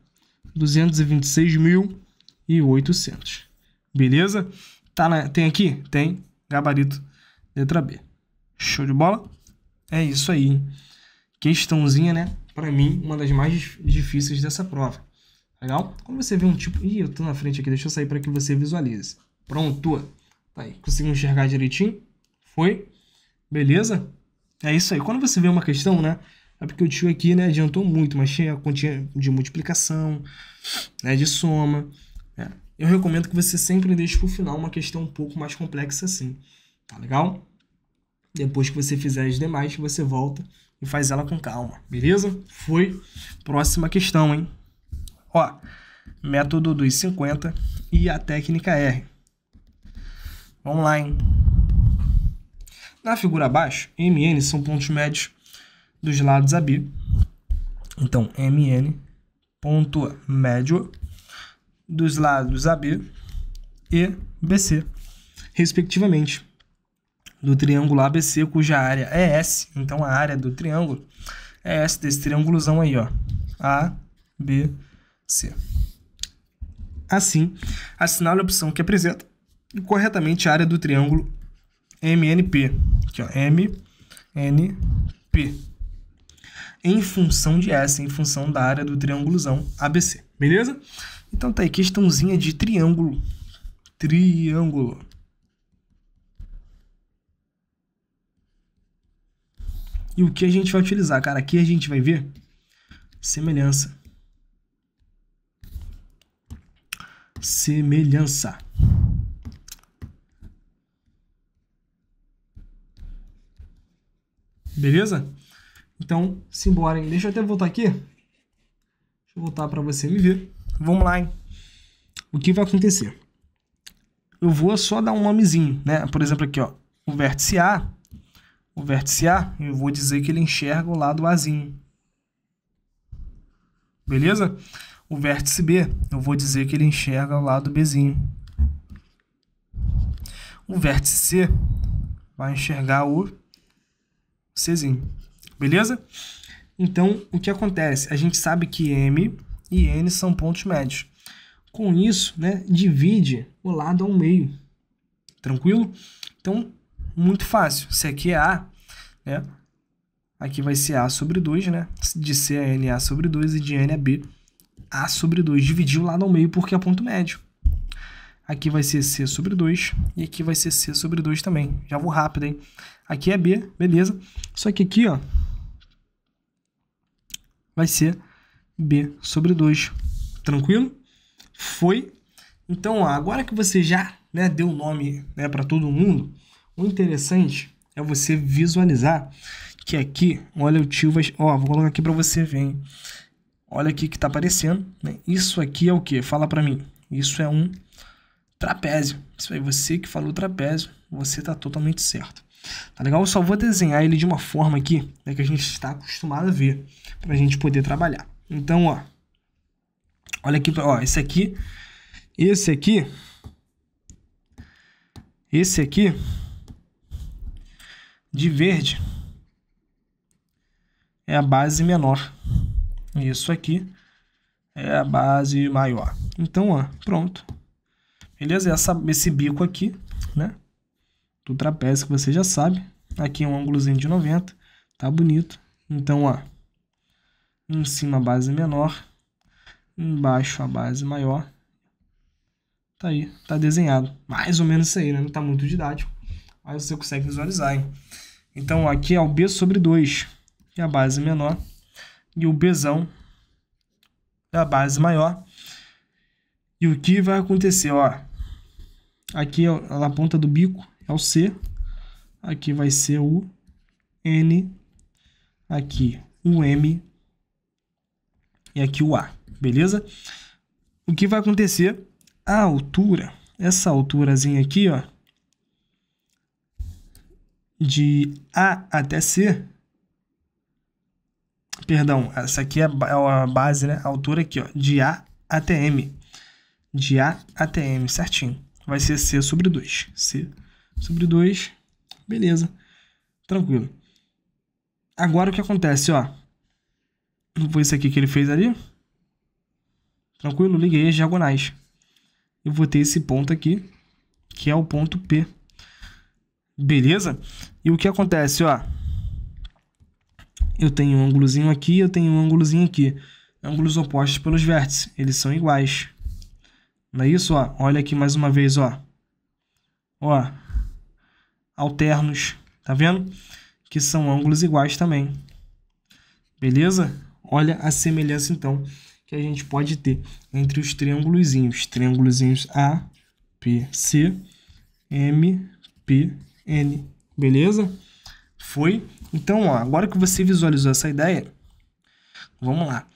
Speaker 1: 226.800. Beleza? Tá na, tem aqui? Tem. Gabarito, letra B. Show de bola? É isso aí. Questãozinha, né? Para mim, uma das mais difíceis dessa prova. Legal? Quando você vê um tipo... Ih, eu tô na frente aqui. Deixa eu sair para que você visualize. Pronto. Tá aí. Conseguiu enxergar direitinho? Foi? Beleza? É isso aí. Quando você vê uma questão, né? É porque o tio aqui, né, adiantou muito, mas tinha continha de multiplicação, né, de soma. Né? Eu recomendo que você sempre deixe para o final uma questão um pouco mais complexa assim. Tá legal? Depois que você fizer as demais, você volta e faz ela com calma, beleza? Foi. Próxima questão, hein? Ó, método dos 50 e a técnica R. Vamos lá, hein? Na figura abaixo, MN são pontos médios dos lados AB. Então, MN, ponto médio dos lados AB e BC, respectivamente, do triângulo ABC, cuja área é S. Então, a área do triângulo é S desse triângulozão aí, ó. A, B, C. Assim, assinale a opção que apresenta corretamente a área do triângulo MNP. Aqui, ó, MNP. Em função de S, em função da área do triângulozão ABC. Beleza? Então tá aí, questãozinha de triângulo. Triângulo. E o que a gente vai utilizar, cara? Aqui a gente vai ver semelhança. Semelhança. Beleza? Então, simbora, hein? Deixa eu até voltar aqui. Deixa eu voltar para você me ver. Vamos lá, hein? O que vai acontecer? Eu vou só dar um nomezinho, né? Por exemplo, aqui, ó. O vértice A. O vértice A, eu vou dizer que ele enxerga o lado Azinho. Beleza? O vértice B, eu vou dizer que ele enxerga o lado Bzinho. O vértice C vai enxergar o Czinho. Beleza? Então, o que acontece? A gente sabe que M e N são pontos médios. Com isso, né, divide o lado ao meio. Tranquilo? Então, muito fácil. Se aqui é A, né, aqui vai ser A sobre 2, né? De C a N é A sobre 2 e de N a B A sobre 2. Dividir o lado ao meio porque é ponto médio. Aqui vai ser C sobre 2 e aqui vai ser C sobre 2 também. Já vou rápido, hein? Aqui é B, beleza. Só que aqui, ó, vai ser B sobre 2. Tranquilo? Foi. Então, ó, agora que você já né, deu nome né, para todo mundo, o interessante é você visualizar que aqui, olha o tio vai... Ó, vou colocar aqui para você ver, hein? Olha aqui que está aparecendo, né? Isso aqui é o que? Fala para mim. Isso é um trapézio. Isso aí, você que falou trapézio, você está totalmente certo. Tá legal? Eu só vou desenhar ele de uma forma aqui né, que a gente está acostumado a ver para a gente poder trabalhar. Então, ó, olha aqui, ó, esse aqui, esse aqui, esse aqui de verde é a base menor. Isso aqui é a base maior. Então, ó, pronto. Beleza? Essa, esse bico aqui, né? do trapézio que você já sabe. Aqui é um ângulozinho de 90, tá bonito. Então, ó, em cima a base é menor, embaixo a base maior. Tá aí, tá desenhado. Mais ou menos isso aí, né? Não tá muito didático, mas você consegue visualizar, hein? Então, aqui é o B sobre 2, que é a base menor, e o Bzão é a base maior. E o que vai acontecer, ó? Aqui, ó, é na ponta do bico, é o C, aqui vai ser o N, aqui o M e aqui o A, beleza? O que vai acontecer? A altura, essa alturazinha aqui, ó, de A até C, perdão, essa aqui é a é base, né? A altura aqui, ó, de A até M. De A até M, certinho. Vai ser C sobre 2. C sobre 2. Beleza. Tranquilo. Agora o que acontece, ó. Não foi isso aqui que ele fez ali? Tranquilo? Liguei as diagonais. Eu vou ter esse ponto aqui, que é o ponto P. Beleza? E o que acontece, ó. Eu tenho um ângulozinho aqui, eu tenho um ângulozinho aqui. Ângulos opostos pelos vértices, eles são iguais. Não é isso, ó? Olha aqui mais uma vez, ó. Ó, alternos, tá vendo? Que são ângulos iguais também. Beleza? Olha a semelhança então que a gente pode ter entre os triângulozinhos, triângulozinhos A, P, C, M, P, N, beleza? Foi? Então, ó, agora que você visualizou essa ideia, vamos lá.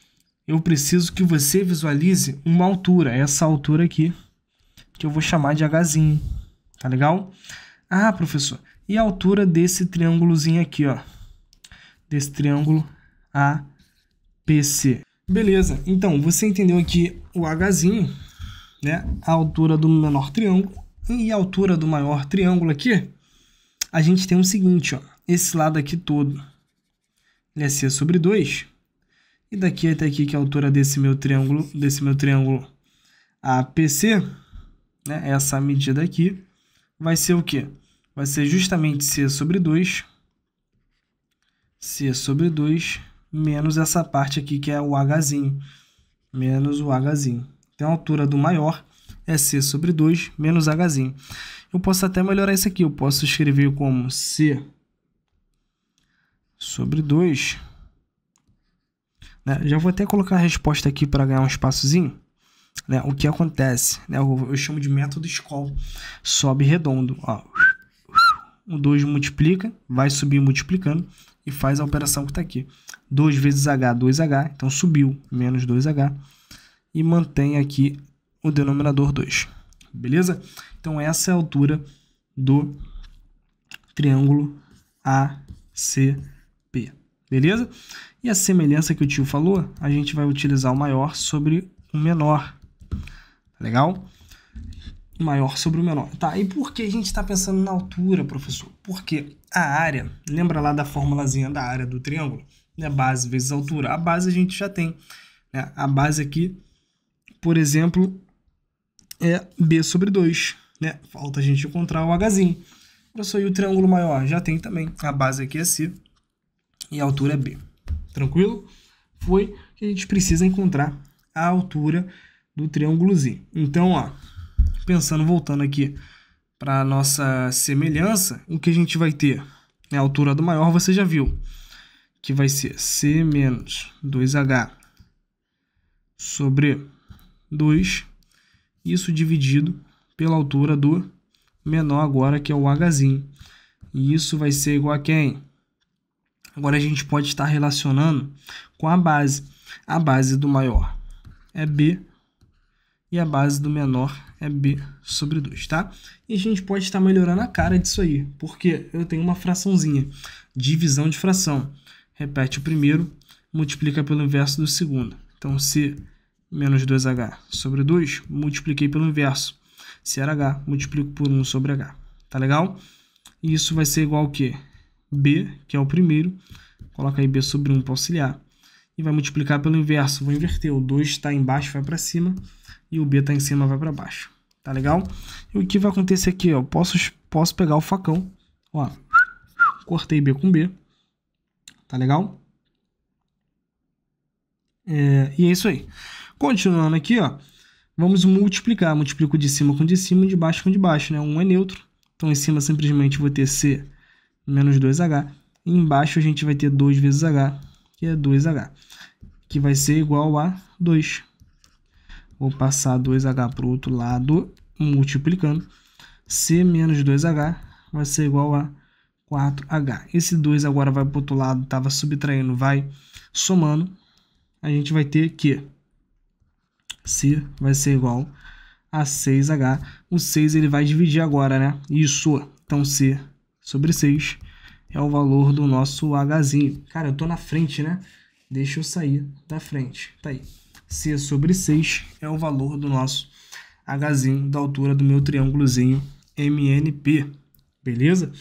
Speaker 1: Eu preciso que você visualize uma altura, essa altura aqui, que eu vou chamar de Hzinho, tá legal? Ah, professor, e a altura desse triângulozinho aqui, ó? Desse triângulo APC. Beleza, então você entendeu aqui o Hzinho, né? A altura do menor triângulo e a altura do maior triângulo aqui. A gente tem o seguinte, ó. Esse lado aqui todo, ele é C sobre 2. E daqui até aqui, que é a altura desse meu triângulo, desse meu triângulo APC, né? Essa medida aqui vai ser o quê? vai ser justamente C sobre 2, C sobre 2, menos essa parte aqui que é o Hzinho, menos o Hzinho. Então, a altura do maior é C sobre 2 menos Hzinho. Eu posso até melhorar isso aqui, eu posso escrever como C sobre 2. Né? Já vou até colocar a resposta aqui para ganhar um espaçozinho. Né? O que acontece? Né? Eu, eu chamo de método escol Sobe redondo. Ó. O 2 multiplica, vai subir multiplicando e faz a operação que está aqui. 2 vezes H, 2H, então subiu, menos 2H. E mantém aqui o denominador 2. Beleza? Então essa é a altura do triângulo ACP. Beleza? E a semelhança que o tio falou, a gente vai utilizar o maior sobre o menor. Tá legal? maior sobre o menor. Tá, e por que a gente está pensando na altura, professor? Porque a área, lembra lá da formulazinha da área do triângulo? Né? Base vezes altura. A base a gente já tem. Né? A base aqui, por exemplo, é B sobre 2. Né? Falta a gente encontrar o Hzinho. Professor, e o triângulo maior? Já tem também. A base aqui é C e a altura é B. Tranquilo? Foi que a gente precisa encontrar a altura do triângulozinho. Então, ó, pensando, voltando aqui para a nossa semelhança, o que a gente vai ter? Né? A altura do maior você já viu, que vai ser C menos 2H sobre 2, isso dividido pela altura do menor agora, que é o Hzinho. E isso vai ser igual a quem? Agora a gente pode estar relacionando com a base. A base do maior é B e a base do menor é B sobre 2, tá? E a gente pode estar melhorando a cara disso aí, porque eu tenho uma fraçãozinha, divisão de fração. Repete o primeiro, multiplica pelo inverso do segundo. Então, se menos 2h sobre 2, multipliquei pelo inverso. Se era h, multiplico por 1 sobre h. Tá legal? E isso vai ser igual ao quê? b, que é o primeiro, coloca aí b sobre 1 para auxiliar, e vai multiplicar pelo inverso. Vou inverter, o 2 está embaixo, vai para cima, e o b está em cima, vai para baixo tá legal? E o que vai acontecer aqui, ó, posso, posso pegar o facão, ó, cortei B com B, tá legal? É, e é isso aí. Continuando aqui, ó, vamos multiplicar, multiplico de cima com de cima e de baixo com de baixo, né, 1 um é neutro, então em cima simplesmente vou ter C menos 2H, e embaixo a gente vai ter 2 vezes H, que é 2H, que vai ser igual a 2, Vou passar 2H para o outro lado, multiplicando. C menos 2H vai ser igual a 4H. Esse 2 agora vai para o outro lado, estava subtraindo, vai somando. A gente vai ter que C vai ser igual a 6H. O 6 ele vai dividir agora, né? Isso. Então, C sobre 6 é o valor do nosso Hzinho. Cara, eu estou na frente, né? Deixa eu sair da frente. Tá aí. C sobre 6 é o valor do nosso Hzinho da altura do meu triângulozinho MNP. Beleza?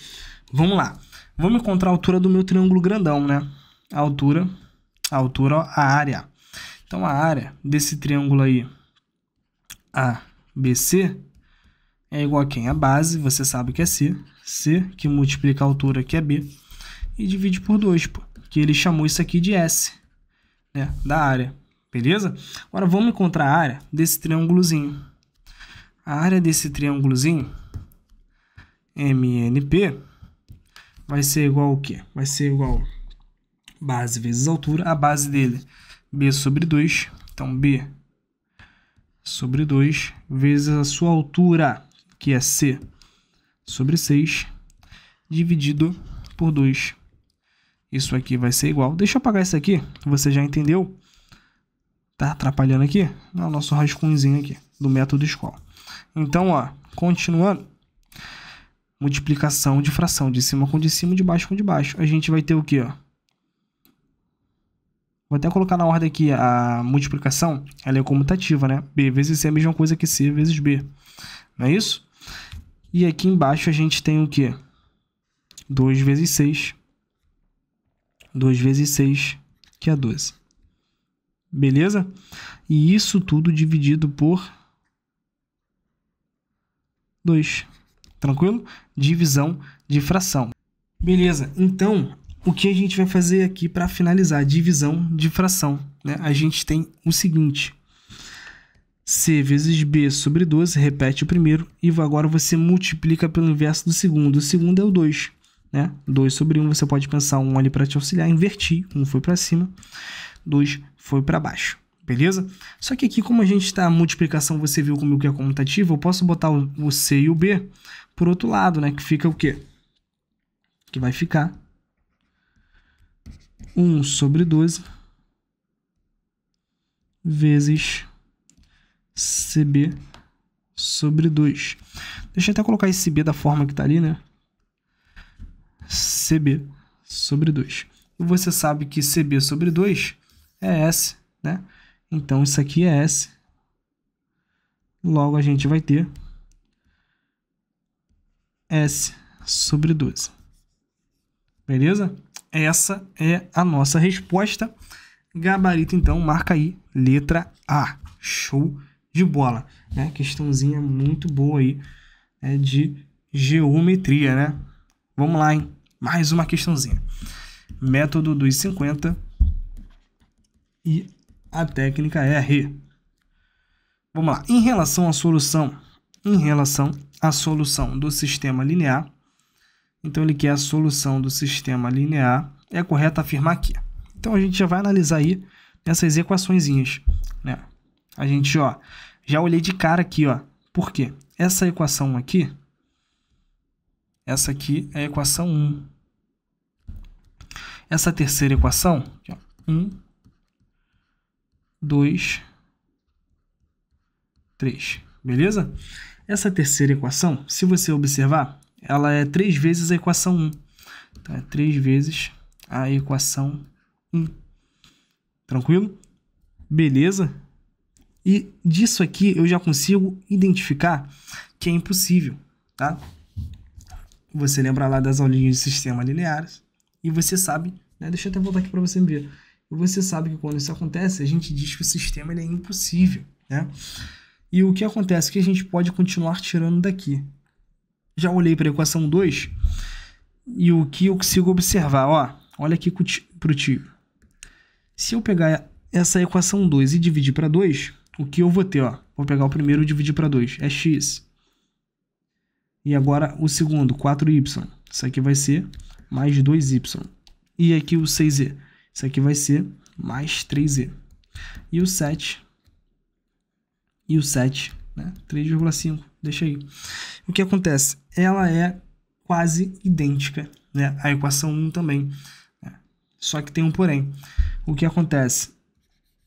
Speaker 1: Vamos lá. Vamos encontrar a altura do meu triângulo grandão, né? A altura, a altura, a área. Então, a área desse triângulo aí, ABC, é igual a quem? A base, você sabe que é C. C, que multiplica a altura, que é B. E divide por 2, Que ele chamou isso aqui de S, né? Da área. Beleza? Agora vamos encontrar a área desse triângulozinho. A área desse triângulozinho, MNP, vai ser igual o quê? Vai ser igual base vezes altura. A base dele, B sobre 2. Então, B sobre 2 vezes a sua altura, que é C sobre 6, dividido por 2. Isso aqui vai ser igual. Deixa eu apagar isso aqui, você já entendeu Tá atrapalhando aqui? o nosso rascunzinho aqui, do método escola. Então, ó, continuando. Multiplicação de fração de cima com de cima, de baixo com de baixo. A gente vai ter o quê, ó? Vou até colocar na ordem aqui a multiplicação, ela é comutativa, né? B vezes C é a mesma coisa que C vezes B, não é isso? E aqui embaixo a gente tem o quê? 2 vezes 6, 2 vezes 6, que é 12. Beleza? E isso tudo dividido por 2. Tranquilo? Divisão de fração. Beleza, então o que a gente vai fazer aqui para finalizar divisão de fração? Né? A gente tem o seguinte. C vezes B sobre 12, repete o primeiro, e agora você multiplica pelo inverso do segundo. O segundo é o 2. Né? 2 sobre 1, você pode pensar um ali para te auxiliar, invertir, um foi para cima. 2 foi para baixo. Beleza? Só que aqui, como a gente está multiplicação, você viu como que é comutativa, eu posso botar o, o C e o B por outro lado, né? Que fica o quê? Que vai ficar 1 sobre 12 vezes CB sobre 2. Deixa eu até colocar esse B da forma que está ali, né? CB sobre 2. você sabe que CB sobre 2 é S, né? Então isso aqui é S. Logo a gente vai ter S sobre 12. Beleza? Essa é a nossa resposta. Gabarito, então, marca aí letra A. Show de bola. Né? Questãozinha muito boa aí né? de geometria, né? Vamos lá, hein? Mais uma questãozinha. Método dos 50 e a técnica é R. Vamos lá. Em relação à solução, em relação à solução do sistema linear, então ele quer a solução do sistema linear, é correto afirmar aqui. Então a gente já vai analisar aí essas equaçõezinhas, né? A gente, ó, já olhei de cara aqui, ó. Por quê? Essa equação aqui, essa aqui é a equação 1. Essa terceira equação, 1 2, 3. Beleza? Essa terceira equação, se você observar, ela é 3 vezes a equação 1. Então, é 3 vezes a equação 1. Tranquilo? Beleza? E disso aqui eu já consigo identificar que é impossível, tá? Você lembra lá das aulinhas de sistema lineares e você sabe, né? Deixa eu até voltar aqui para você ver você sabe que quando isso acontece, a gente diz que o sistema é impossível, né? E o que acontece? Que a gente pode continuar tirando daqui. Já olhei para a equação 2 e o que eu consigo observar, ó, olha aqui para o tio. Se eu pegar essa equação 2 e dividir para 2, o que eu vou ter, ó? Vou pegar o primeiro e dividir para 2, é x. E agora o segundo, 4y. Isso aqui vai ser mais 2y. E aqui o 6 z. Isso aqui vai ser mais 3e. E o 7, e o 7, né? 3,5, deixa aí. O que acontece? Ela é quase idêntica, né? A equação 1 também. Né? Só que tem um porém. O que acontece?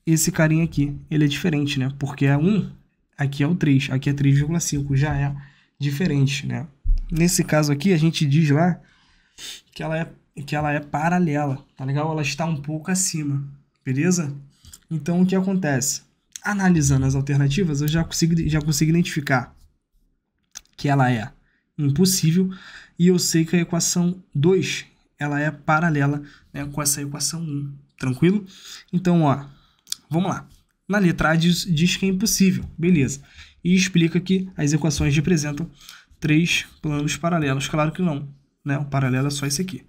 Speaker 1: Esse carinha aqui, ele é diferente, né? Porque é 1, aqui é o 3, aqui é 3,5, já é diferente, né? Nesse caso aqui, a gente diz lá que ela é que ela é paralela, tá legal? Ela está um pouco acima, beleza? Então o que acontece? Analisando as alternativas, eu já consigo, já consigo identificar que ela é impossível e eu sei que a equação 2 ela é paralela né, com essa equação 1, tranquilo? Então, ó, vamos lá. Na letra A diz, diz que é impossível, beleza. E explica que as equações representam três planos paralelos. Claro que não, né? O paralelo é só esse aqui.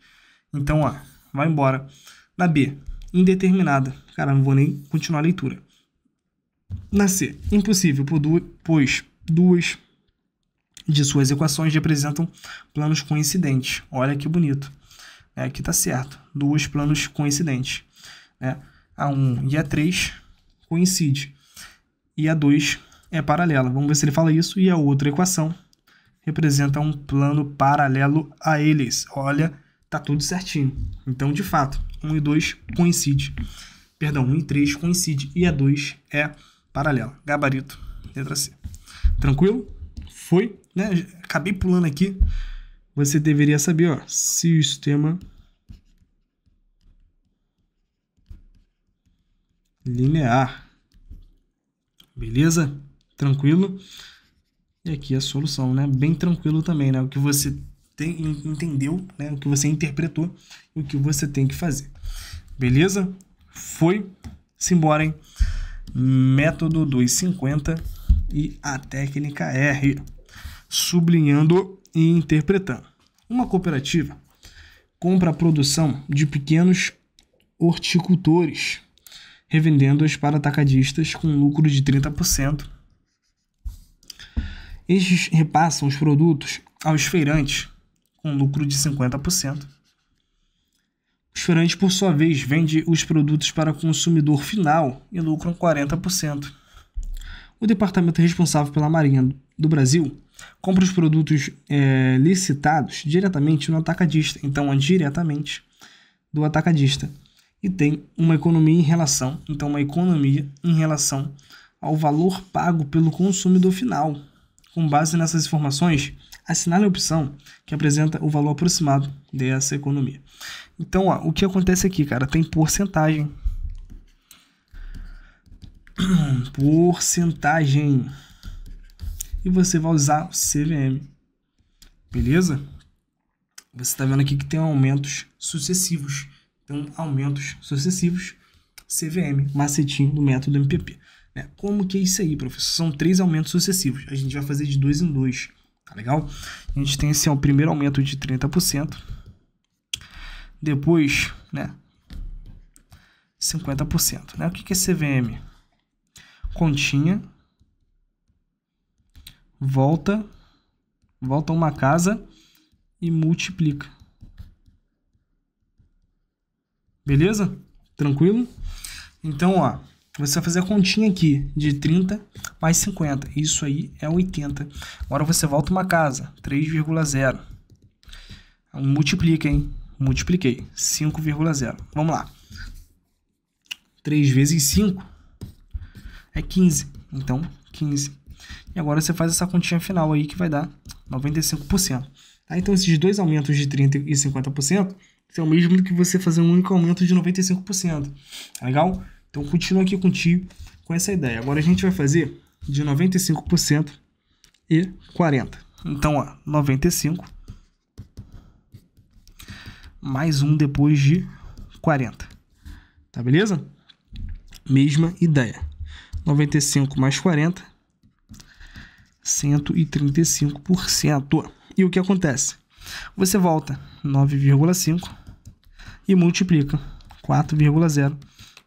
Speaker 1: Então, ó, vai embora. Na B, indeterminada. Cara, não vou nem continuar a leitura. Na C, impossível, pois duas de suas equações representam planos coincidentes. Olha que bonito. É, aqui tá certo. Duas planos coincidentes. Né? A 1 e a 3 coincide. E a 2 é paralela. Vamos ver se ele fala isso. E a outra equação representa um plano paralelo a eles. Olha tá tudo certinho. Então, de fato, 1 e 2 coincide. Perdão, 1 e 3 coincide e a 2 é paralelo. Gabarito, letra C. Tranquilo? Foi, né? Acabei pulando aqui. Você deveria saber, ó, sistema linear. Beleza? Tranquilo? E aqui a solução, né? Bem tranquilo também, né? O que você tem, entendeu, né? o que você interpretou e o que você tem que fazer. Beleza? Foi. Simbora, hein? Método 250 e a técnica R. Sublinhando e interpretando. Uma cooperativa compra a produção de pequenos horticultores, revendendo-as para atacadistas com lucro de 30%. Estes repassam os produtos aos feirantes um lucro de 50%. Os feirantes, por sua vez, vendem os produtos para consumidor final e lucram 40%. O departamento responsável pela Marinha do Brasil compra os produtos é, licitados diretamente no atacadista, então diretamente do atacadista, e tem uma economia em relação, então uma economia em relação ao valor pago pelo consumidor final. Com base nessas informações, assinale a opção que apresenta o valor aproximado dessa economia. Então, ó, o que acontece aqui, cara? Tem porcentagem. Porcentagem. E você vai usar o CVM. Beleza? Você está vendo aqui que tem aumentos sucessivos. Então, aumentos sucessivos, CVM, macetinho do método MPP. Né? Como que é isso aí, professor? São três aumentos sucessivos. A gente vai fazer de dois em dois. Tá legal? A gente tem esse é o primeiro aumento de 30%. Depois, né? 50%. Né? O que é CVM? Continha. Volta. Volta uma casa e multiplica. Beleza? Tranquilo? Então, ó. Você vai fazer a continha aqui de 30 mais 50. Isso aí é 80. Agora você volta uma casa, 3,0. Multiplica, hein? Multipliquei. 5,0. Vamos lá. 3 vezes 5 é 15. Então, 15. E agora você faz essa continha final aí que vai dar 95%. Tá? Então, esses dois aumentos de 30% e 50% são o mesmo que você fazer um único aumento de 95%. Tá legal? Então continua aqui contigo com essa ideia. Agora a gente vai fazer de 95% e 40. Então, ó, 95 mais um depois de 40. Tá beleza? Mesma ideia. 95 mais 40, 135%. E o que acontece? Você volta 9,5 e multiplica 4,0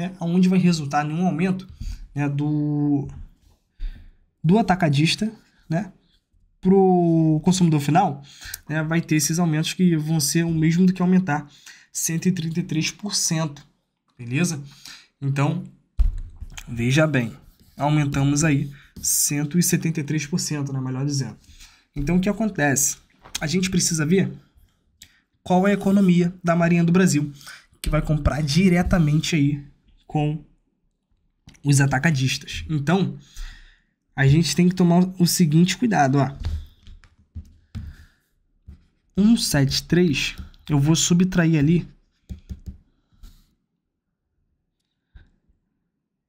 Speaker 1: né, onde vai resultar em um aumento né, do, do atacadista né, para o consumidor final, né, vai ter esses aumentos que vão ser o mesmo do que aumentar 133%. Beleza? Então, veja bem, aumentamos aí 173%, né, melhor dizendo. Então, o que acontece? A gente precisa ver qual é a economia da Marinha do Brasil, que vai comprar diretamente aí com os atacadistas. Então, a gente tem que tomar o seguinte cuidado, ó. 173, eu vou subtrair ali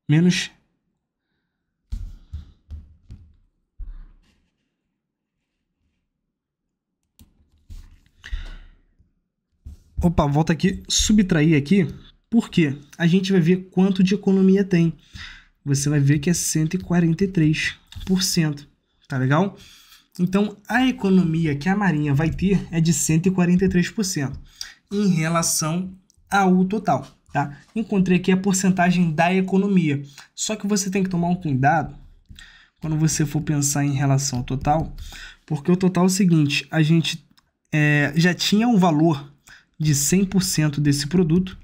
Speaker 1: menos Opa, volta aqui, subtrair aqui por quê? A gente vai ver quanto de economia tem. Você vai ver que é 143%, tá legal? Então, a economia que a Marinha vai ter é de 143% em relação ao total, tá? Encontrei aqui a porcentagem da economia. Só que você tem que tomar um cuidado quando você for pensar em relação ao total, porque o total é o seguinte, a gente é, já tinha um valor de 100% desse produto,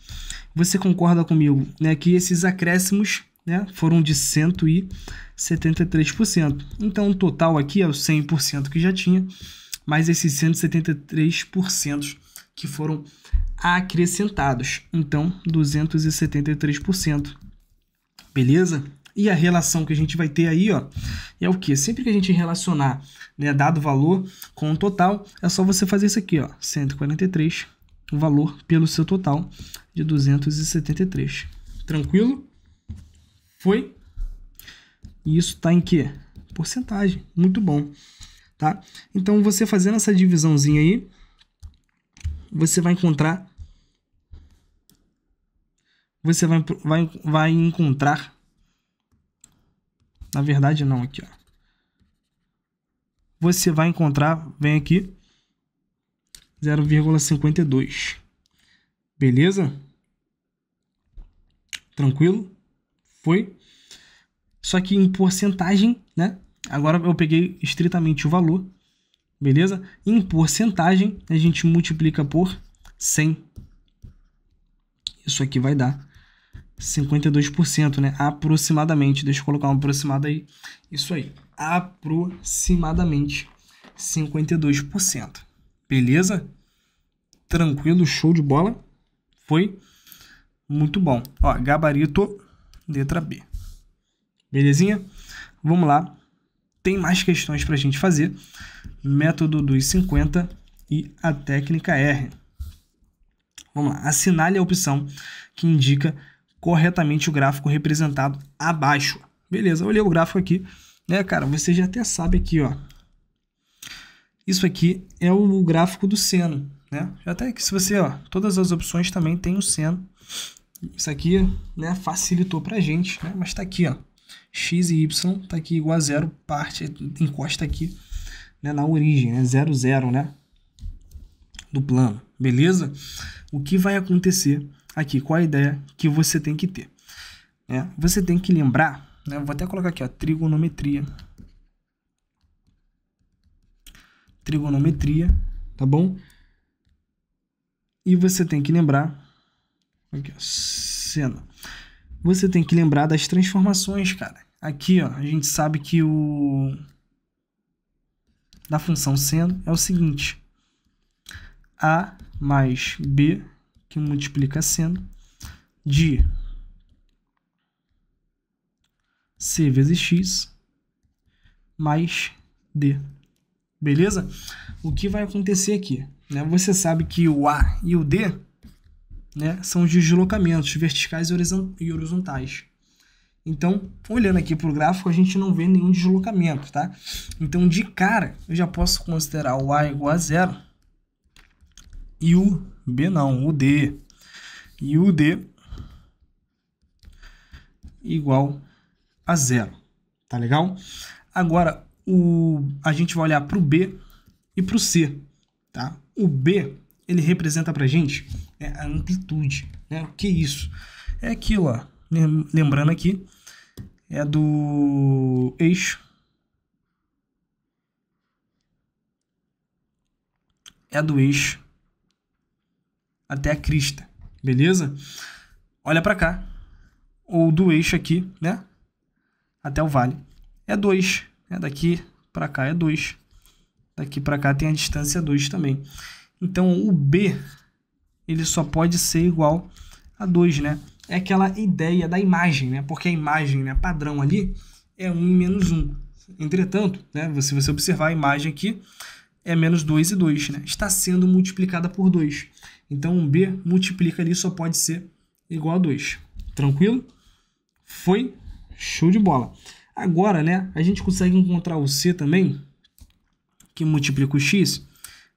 Speaker 1: você concorda comigo né, que esses acréscimos né, foram de 173%. Então, o total aqui é o 100% que já tinha, mais esses 173% que foram acrescentados. Então, 273%. Beleza? E a relação que a gente vai ter aí, ó, é o que? Sempre que a gente relacionar, né, dado valor com o total, é só você fazer isso aqui, ó, 143 o valor pelo seu total de 273. Tranquilo? Foi? E isso está em quê? Porcentagem. Muito bom. Tá? Então, você fazendo essa divisãozinha aí, você vai encontrar... Você vai, vai, vai encontrar... Na verdade, não. Aqui, ó. Você vai encontrar... Vem aqui. 0,52. Beleza? tranquilo, foi. Só que em porcentagem, né? Agora eu peguei estritamente o valor, beleza? Em porcentagem, a gente multiplica por 100. Isso aqui vai dar 52%, né? Aproximadamente. Deixa eu colocar uma aproximada aí. Isso aí. Aproximadamente 52%. Beleza? Tranquilo, show de bola. Foi. Muito bom. Ó, gabarito, letra B. Belezinha? Vamos lá. Tem mais questões para a gente fazer. Método dos 50 e a técnica R. Vamos lá. Assinale a opção que indica corretamente o gráfico representado abaixo. Beleza, olhei o gráfico aqui. Né, cara, você já até sabe aqui, ó. Isso aqui é o gráfico do seno, né? Já até que se você, ó, todas as opções também tem o seno. Isso aqui, né, facilitou pra gente, né? Mas tá aqui, ó. X e Y tá aqui igual a zero, parte, encosta aqui, né, na origem, né? Zero, zero, né? Do plano, beleza? O que vai acontecer aqui? Qual a ideia que você tem que ter? Né? Você tem que lembrar, né? Vou até colocar aqui, ó, trigonometria. Trigonometria, tá bom? E você tem que lembrar Aqui, ó, cena. Você tem que lembrar das transformações, cara. Aqui, ó, a gente sabe que o... Da função seno é o seguinte. A mais B, que multiplica seno, de C vezes X mais D. Beleza? O que vai acontecer aqui? Né? Você sabe que o A e o D né, são os deslocamentos verticais e horizontais. Então, olhando aqui para o gráfico, a gente não vê nenhum deslocamento, tá? Então, de cara, eu já posso considerar o A igual a zero e o B não, o D. E o D igual a zero, tá legal? Agora, o, a gente vai olhar para o B e para o C, tá? O B, ele representa para gente né, a amplitude. Né? O que é isso? É aquilo, ó, lembrando aqui, é do eixo. É do eixo até a crista, beleza? Olha para cá, ou do eixo aqui, né? Até o vale. É 2, né? daqui para cá é 2. Daqui para cá tem a distância 2 também. Então, o B ele só pode ser igual a 2, né? É aquela ideia da imagem, né? Porque a imagem né, padrão ali é 1 e menos 1. Entretanto, né, se você observar a imagem aqui, é menos 2 e 2, né? Está sendo multiplicada por 2. Então, um B multiplica ali só pode ser igual a 2. Tranquilo? Foi? Show de bola. Agora, né, a gente consegue encontrar o C também, que multiplica o X,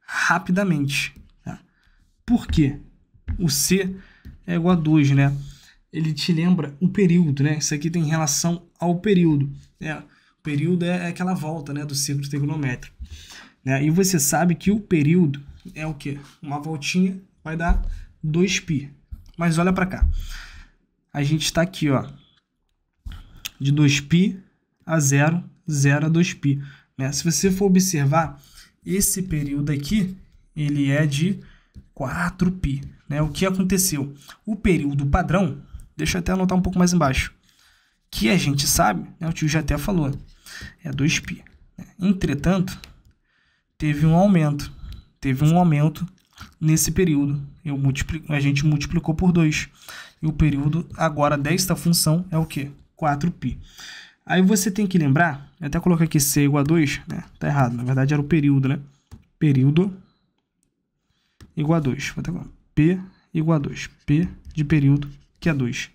Speaker 1: rapidamente. Por quê? O C é igual a 2, né? Ele te lembra o período, né? Isso aqui tem relação ao período. Né? O período é, é aquela volta né, do ciclo trigonométrico. Né? E você sabe que o período é o quê? Uma voltinha vai dar 2π. Mas olha para cá. A gente está aqui, ó. De 2π a 0, 0 a 2π. Né? Se você for observar, esse período aqui, ele é de 4π. Né? O que aconteceu? O período padrão, deixa eu até anotar um pouco mais embaixo, que a gente sabe, né? o tio já até falou, é 2π. Né? Entretanto, teve um aumento, teve um aumento nesse período. Eu multiplico, a gente multiplicou por 2. E o período agora desta função é o quê? 4π. Aí você tem que lembrar, eu até coloquei aqui C igual a 2, né? Tá errado, na verdade era o período, né? Período igual a 2. Vou com P igual a 2. P de período, que é 2.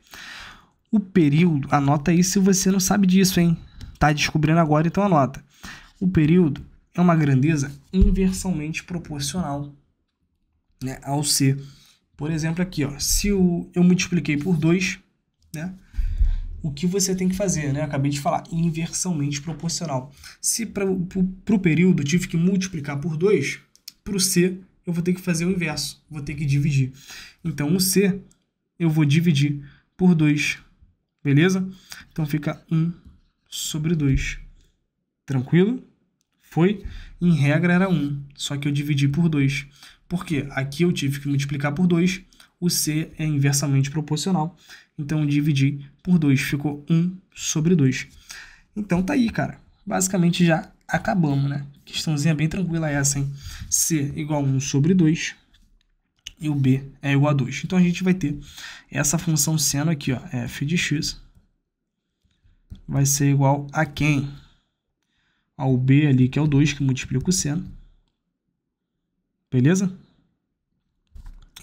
Speaker 1: O período, anota aí se você não sabe disso, hein? Tá descobrindo agora, então anota. O período é uma grandeza inversamente proporcional né, ao C. Por exemplo, aqui, ó, se o, eu multipliquei por 2, né, o que você tem que fazer, né? Eu acabei de falar, inversamente proporcional. Se para o período tive que multiplicar por 2, para o C eu vou ter que fazer o inverso, vou ter que dividir. Então, o C eu vou dividir por 2, beleza? Então, fica 1 sobre 2. Tranquilo? Foi? Em regra era 1, só que eu dividi por 2. Porque aqui eu tive que multiplicar por 2, o C é inversamente proporcional. Então, eu dividi por 2, ficou 1 sobre 2. Então, tá aí, cara. Basicamente já acabamos, né? Questãozinha bem tranquila é essa, hein? C igual a 1 sobre 2 e o b é igual a 2. Então a gente vai ter essa função seno aqui, ó, f de x vai ser igual a quem? Ao b ali, que é o 2, que multiplica o seno. Né? Beleza?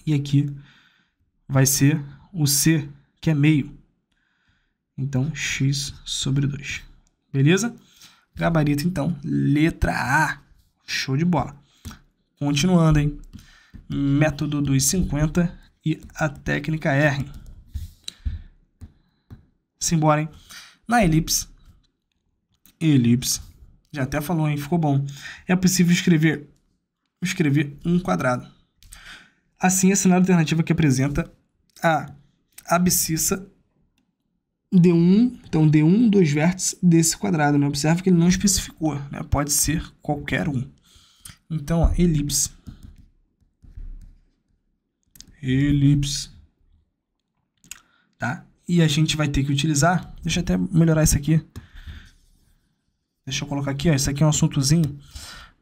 Speaker 1: E aqui vai ser o c, que é meio. Então, x sobre 2. Beleza? Gabarito, então, letra A. Show de bola. Continuando, hein? Método dos 50 e a técnica R. Simbora, hein? Na elipse, elipse, já até falou, hein? Ficou bom. É possível escrever, escrever um quadrado. Assim, assinale a alternativa que apresenta a abscissa D1, então D1, dois vértices desse quadrado. Né? Observe que ele não especificou, né? pode ser qualquer um. Então, ó, elipse. Elipse. Tá? E a gente vai ter que utilizar... Deixa eu até melhorar isso aqui. Deixa eu colocar aqui, ó. Isso aqui é um assuntozinho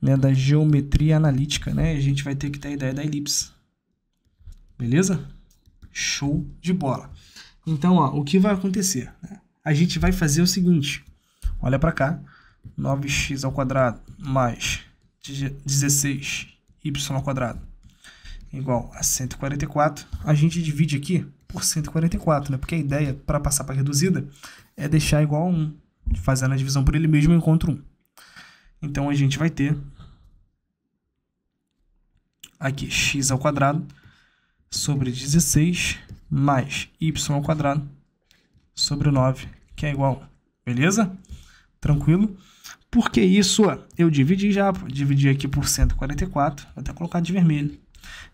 Speaker 1: né, da geometria analítica, né? A gente vai ter que ter a ideia da elipse. Beleza? Show de bola. Então, ó, o que vai acontecer? A gente vai fazer o seguinte. Olha para cá. 9x ao quadrado mais 16y ao quadrado igual a 144. A gente divide aqui por 144, né? Porque a ideia para passar para reduzida é deixar igual a 1, fazendo a divisão por ele mesmo, eu encontro 1. Então a gente vai ter aqui x ao quadrado sobre 16 mais y ao quadrado sobre 9, que é igual a 1. Beleza? Tranquilo? Porque isso eu dividi já, dividi aqui por 144, vou até colocar de vermelho.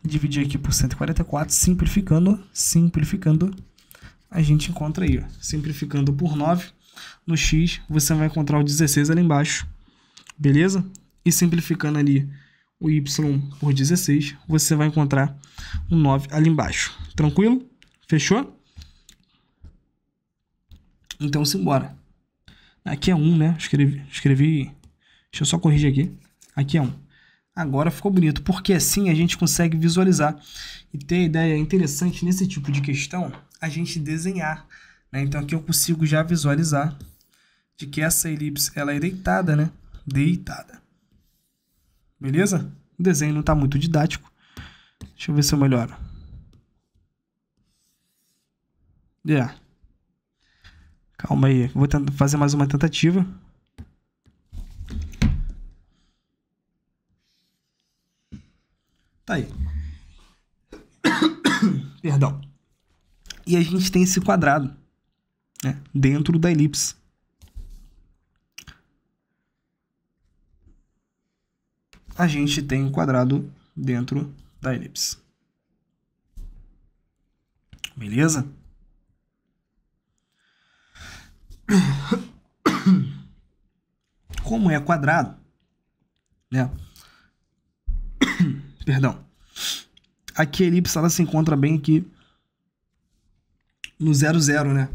Speaker 1: Dividi aqui por 144, simplificando, simplificando, a gente encontra aí, ó, simplificando por 9, no x você vai encontrar o 16 ali embaixo, beleza? E simplificando ali o y por 16, você vai encontrar o 9 ali embaixo, tranquilo? Fechou? Então, simbora. Aqui é 1, um, né? Escrevi, escrevi... Deixa eu só corrigir aqui. Aqui é 1. Um. Agora ficou bonito, porque assim a gente consegue visualizar. E ter ideia interessante nesse tipo de questão, a gente desenhar. Né? Então aqui eu consigo já visualizar de que essa elipse ela é deitada, né? Deitada. Beleza? O desenho não está muito didático. Deixa eu ver se eu melhoro. Yeah. É. Calma aí. Vou fazer mais uma tentativa. Tá aí. Perdão. E a gente tem esse quadrado né, dentro da elipse. A gente tem um quadrado dentro da elipse. Beleza? Como é quadrado, né? Perdão. Aqui a elipse ela se encontra bem aqui no zero zero, né?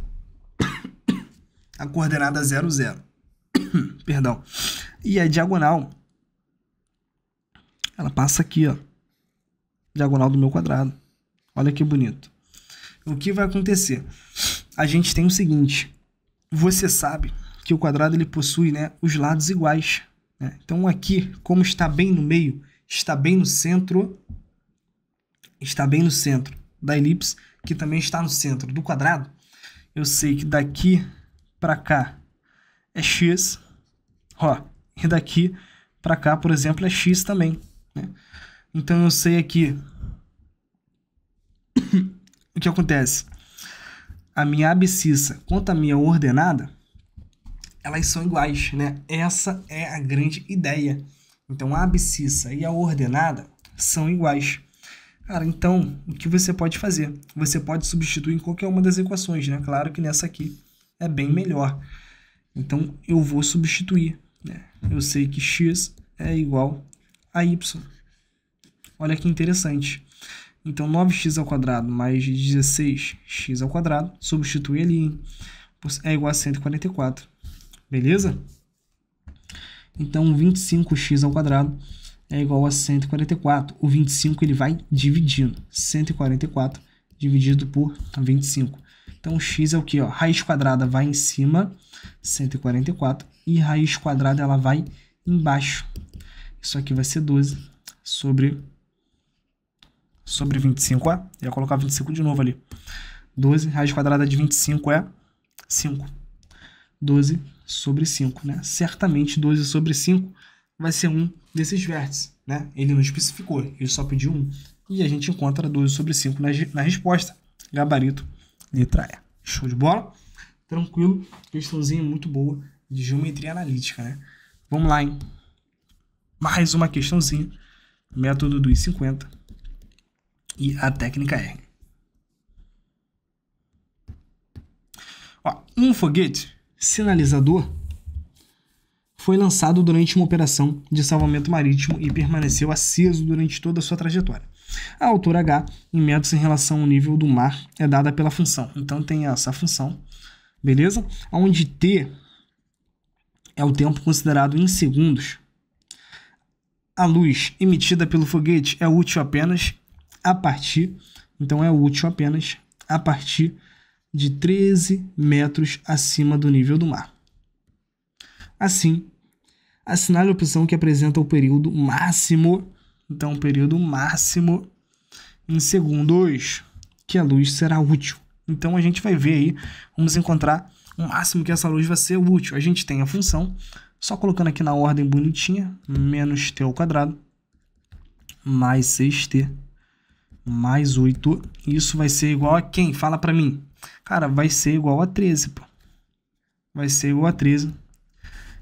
Speaker 1: A coordenada zero zero. Perdão. E a diagonal ela passa aqui, ó. Diagonal do meu quadrado. Olha que bonito. O que vai acontecer? A gente tem o seguinte, você sabe que o quadrado ele possui né, os lados iguais. Né? Então aqui, como está bem no meio, está bem no centro, está bem no centro da elipse, que também está no centro do quadrado, eu sei que daqui para cá é x, ó, e daqui para cá, por exemplo, é x também. Né? Então eu sei aqui o que acontece a minha abscissa quanto a minha ordenada, elas são iguais, né? Essa é a grande ideia. Então, a abscissa e a ordenada são iguais. Cara, então, o que você pode fazer? Você pode substituir em qualquer uma das equações, né? Claro que nessa aqui é bem melhor. Então, eu vou substituir. Né? Eu sei que x é igual a y. Olha que interessante. Então, 9x ao quadrado mais 16x ao quadrado, substitui ali, é igual a 144. Beleza? Então, 25x ao quadrado é igual a 144. O 25 ele vai dividindo. 144 dividido por 25. Então, x é o que? Ó, raiz quadrada vai em cima, 144. E raiz quadrada ela vai embaixo. Isso aqui vai ser 12 sobre sobre 25 é, Eu ia colocar 25 de novo ali. 12 raiz quadrada de 25 é 5. 12 sobre 5, né? Certamente 12 sobre 5 vai ser um desses vértices, né? Ele não especificou, ele só pediu um. E a gente encontra 12 sobre 5 na, na resposta. Gabarito, letra E. Show de bola? Tranquilo, questãozinha muito boa de geometria analítica, né? Vamos lá, hein? Mais uma questãozinha. Método dos 50 e a técnica R. Ó, um foguete sinalizador foi lançado durante uma operação de salvamento marítimo e permaneceu aceso durante toda a sua trajetória. A altura H, em metros em relação ao nível do mar, é dada pela função. Então tem essa função, beleza? Onde T é o tempo considerado em segundos. A luz emitida pelo foguete é útil apenas a partir, então é útil apenas a partir de 13 metros acima do nível do mar. Assim, assinale a opção que apresenta o período máximo, então o período máximo em segundos que a luz será útil. Então a gente vai ver aí, vamos encontrar o máximo que essa luz vai ser útil. A gente tem a função, só colocando aqui na ordem bonitinha, menos t ao quadrado mais 6t mais 8. Isso vai ser igual a quem? Fala pra mim. Cara, vai ser igual a 13, pô. Vai ser igual a 13,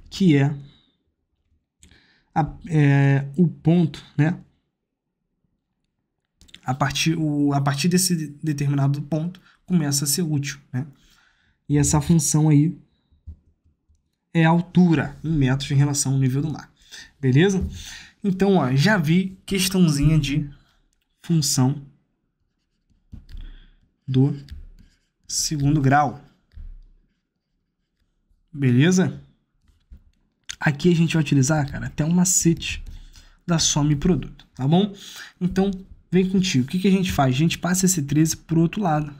Speaker 1: que é, a, é o ponto, né? A partir, o, a partir desse determinado ponto, começa a ser útil, né? E essa função aí é a altura em metros em relação ao nível do mar. Beleza? Então, ó, já vi questãozinha de função do segundo grau. Beleza? Aqui a gente vai utilizar, cara, até um macete da soma e produto, tá bom? Então, vem contigo. O que, que a gente faz? A gente passa esse 13 para o outro lado.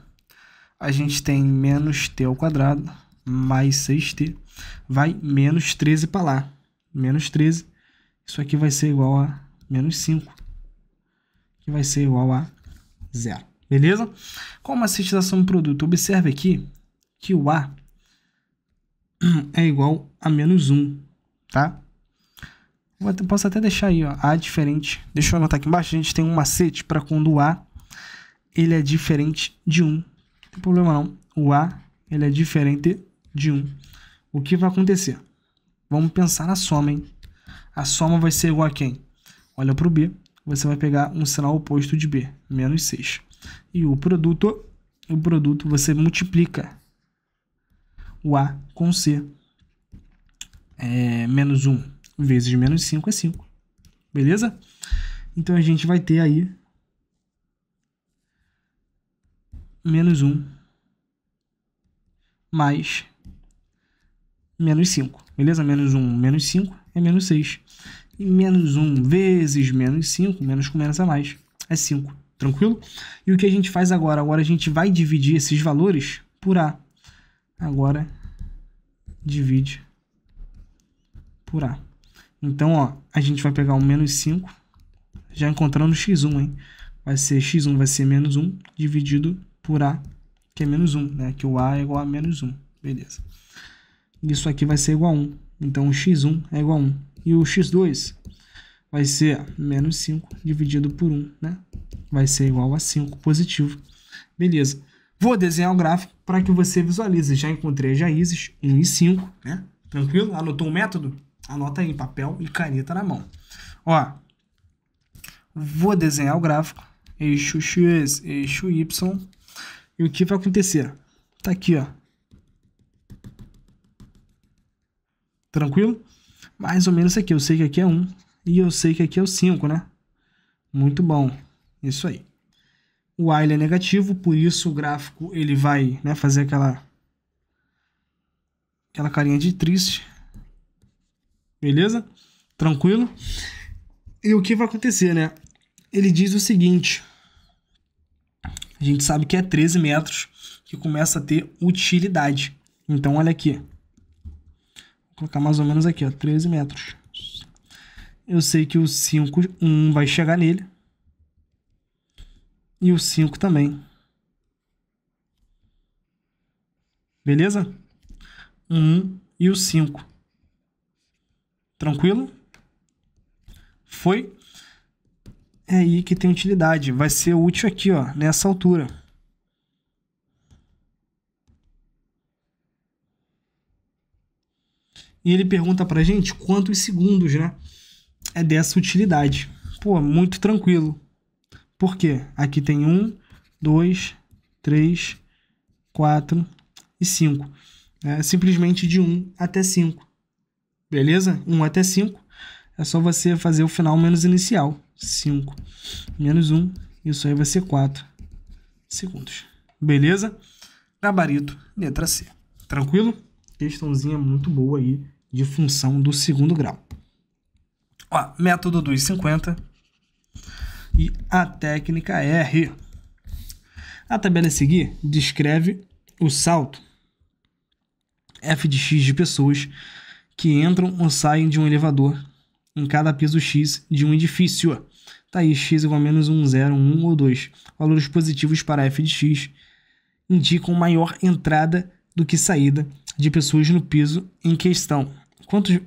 Speaker 1: A gente tem menos t ao quadrado mais 6t, vai menos 13 para lá. Menos 13, isso aqui vai ser igual a menos 5 que vai ser igual a zero. Beleza? Como a situação do produto? Observe aqui que o A é igual a menos 1, tá? Até, posso até deixar aí, ó, A diferente. Deixa eu anotar aqui embaixo, a gente tem um macete para quando o A ele é diferente de 1. Não tem problema não. O A ele é diferente de 1. O que vai acontecer? Vamos pensar na soma, hein? A soma vai ser igual a quem? Olha para o B, você vai pegar um sinal oposto de B, menos 6. E o produto, o produto você multiplica o A com C, é, menos 1 vezes menos 5 é 5, beleza? Então a gente vai ter aí menos 1 mais menos 5, beleza? Menos 1, menos 5 é menos 6. E menos 1 vezes menos 5, menos com menos a mais, é 5. Tranquilo? E o que a gente faz agora? Agora a gente vai dividir esses valores por A. Agora, divide por A. Então, ó, a gente vai pegar o menos 5, já encontrando x1, hein? Vai ser x1 vai ser menos 1 dividido por A, que é menos 1, né? Que o A é igual a menos 1. Beleza. Isso aqui vai ser igual a 1. Então, o x1 é igual a 1. E o x2 vai ser menos 5 dividido por 1, né? Vai ser igual a 5 positivo. Beleza. Vou desenhar o gráfico para que você visualize. Já encontrei as raízes, 1 e 5, né? Tranquilo? Anotou o método? Anota aí, papel e caneta na mão. Ó, vou desenhar o gráfico, eixo x, eixo y. E o que vai acontecer? Tá aqui, ó. Tranquilo? mais ou menos aqui. Eu sei que aqui é 1 e eu sei que aqui é o 5, né? Muito bom. Isso aí. O A ele é negativo, por isso o gráfico ele vai né, fazer aquela, aquela carinha de triste. Beleza? Tranquilo? E o que vai acontecer, né? Ele diz o seguinte. A gente sabe que é 13 metros que começa a ter utilidade. Então, olha aqui colocar mais ou menos aqui, ó, 13 metros. Eu sei que o 5, 1 vai chegar nele. E o 5 também. Beleza? 1 e o 5. Tranquilo? Foi? É aí que tem utilidade. Vai ser útil aqui, ó, nessa altura. E ele pergunta pra gente quantos segundos, né? É dessa utilidade. Pô, muito tranquilo. Por quê? Aqui tem 1, 2, 3, 4 e 5. É simplesmente de 1 até 5. Beleza? 1 até 5. É só você fazer o final menos inicial. 5 menos 1. Isso aí vai ser 4 segundos. Beleza? Gabarito, letra C. Tranquilo? questãozinha muito boa aí de função do segundo grau. Ó, método dos 50 e a técnica R. A tabela a seguir descreve o salto f de x de pessoas que entram ou saem de um elevador em cada piso x de um edifício. Tá aí, x igual a menos 1, 0, 1 ou 2. Valores positivos para f de x indicam maior entrada do que saída de pessoas no piso em questão, enquanto,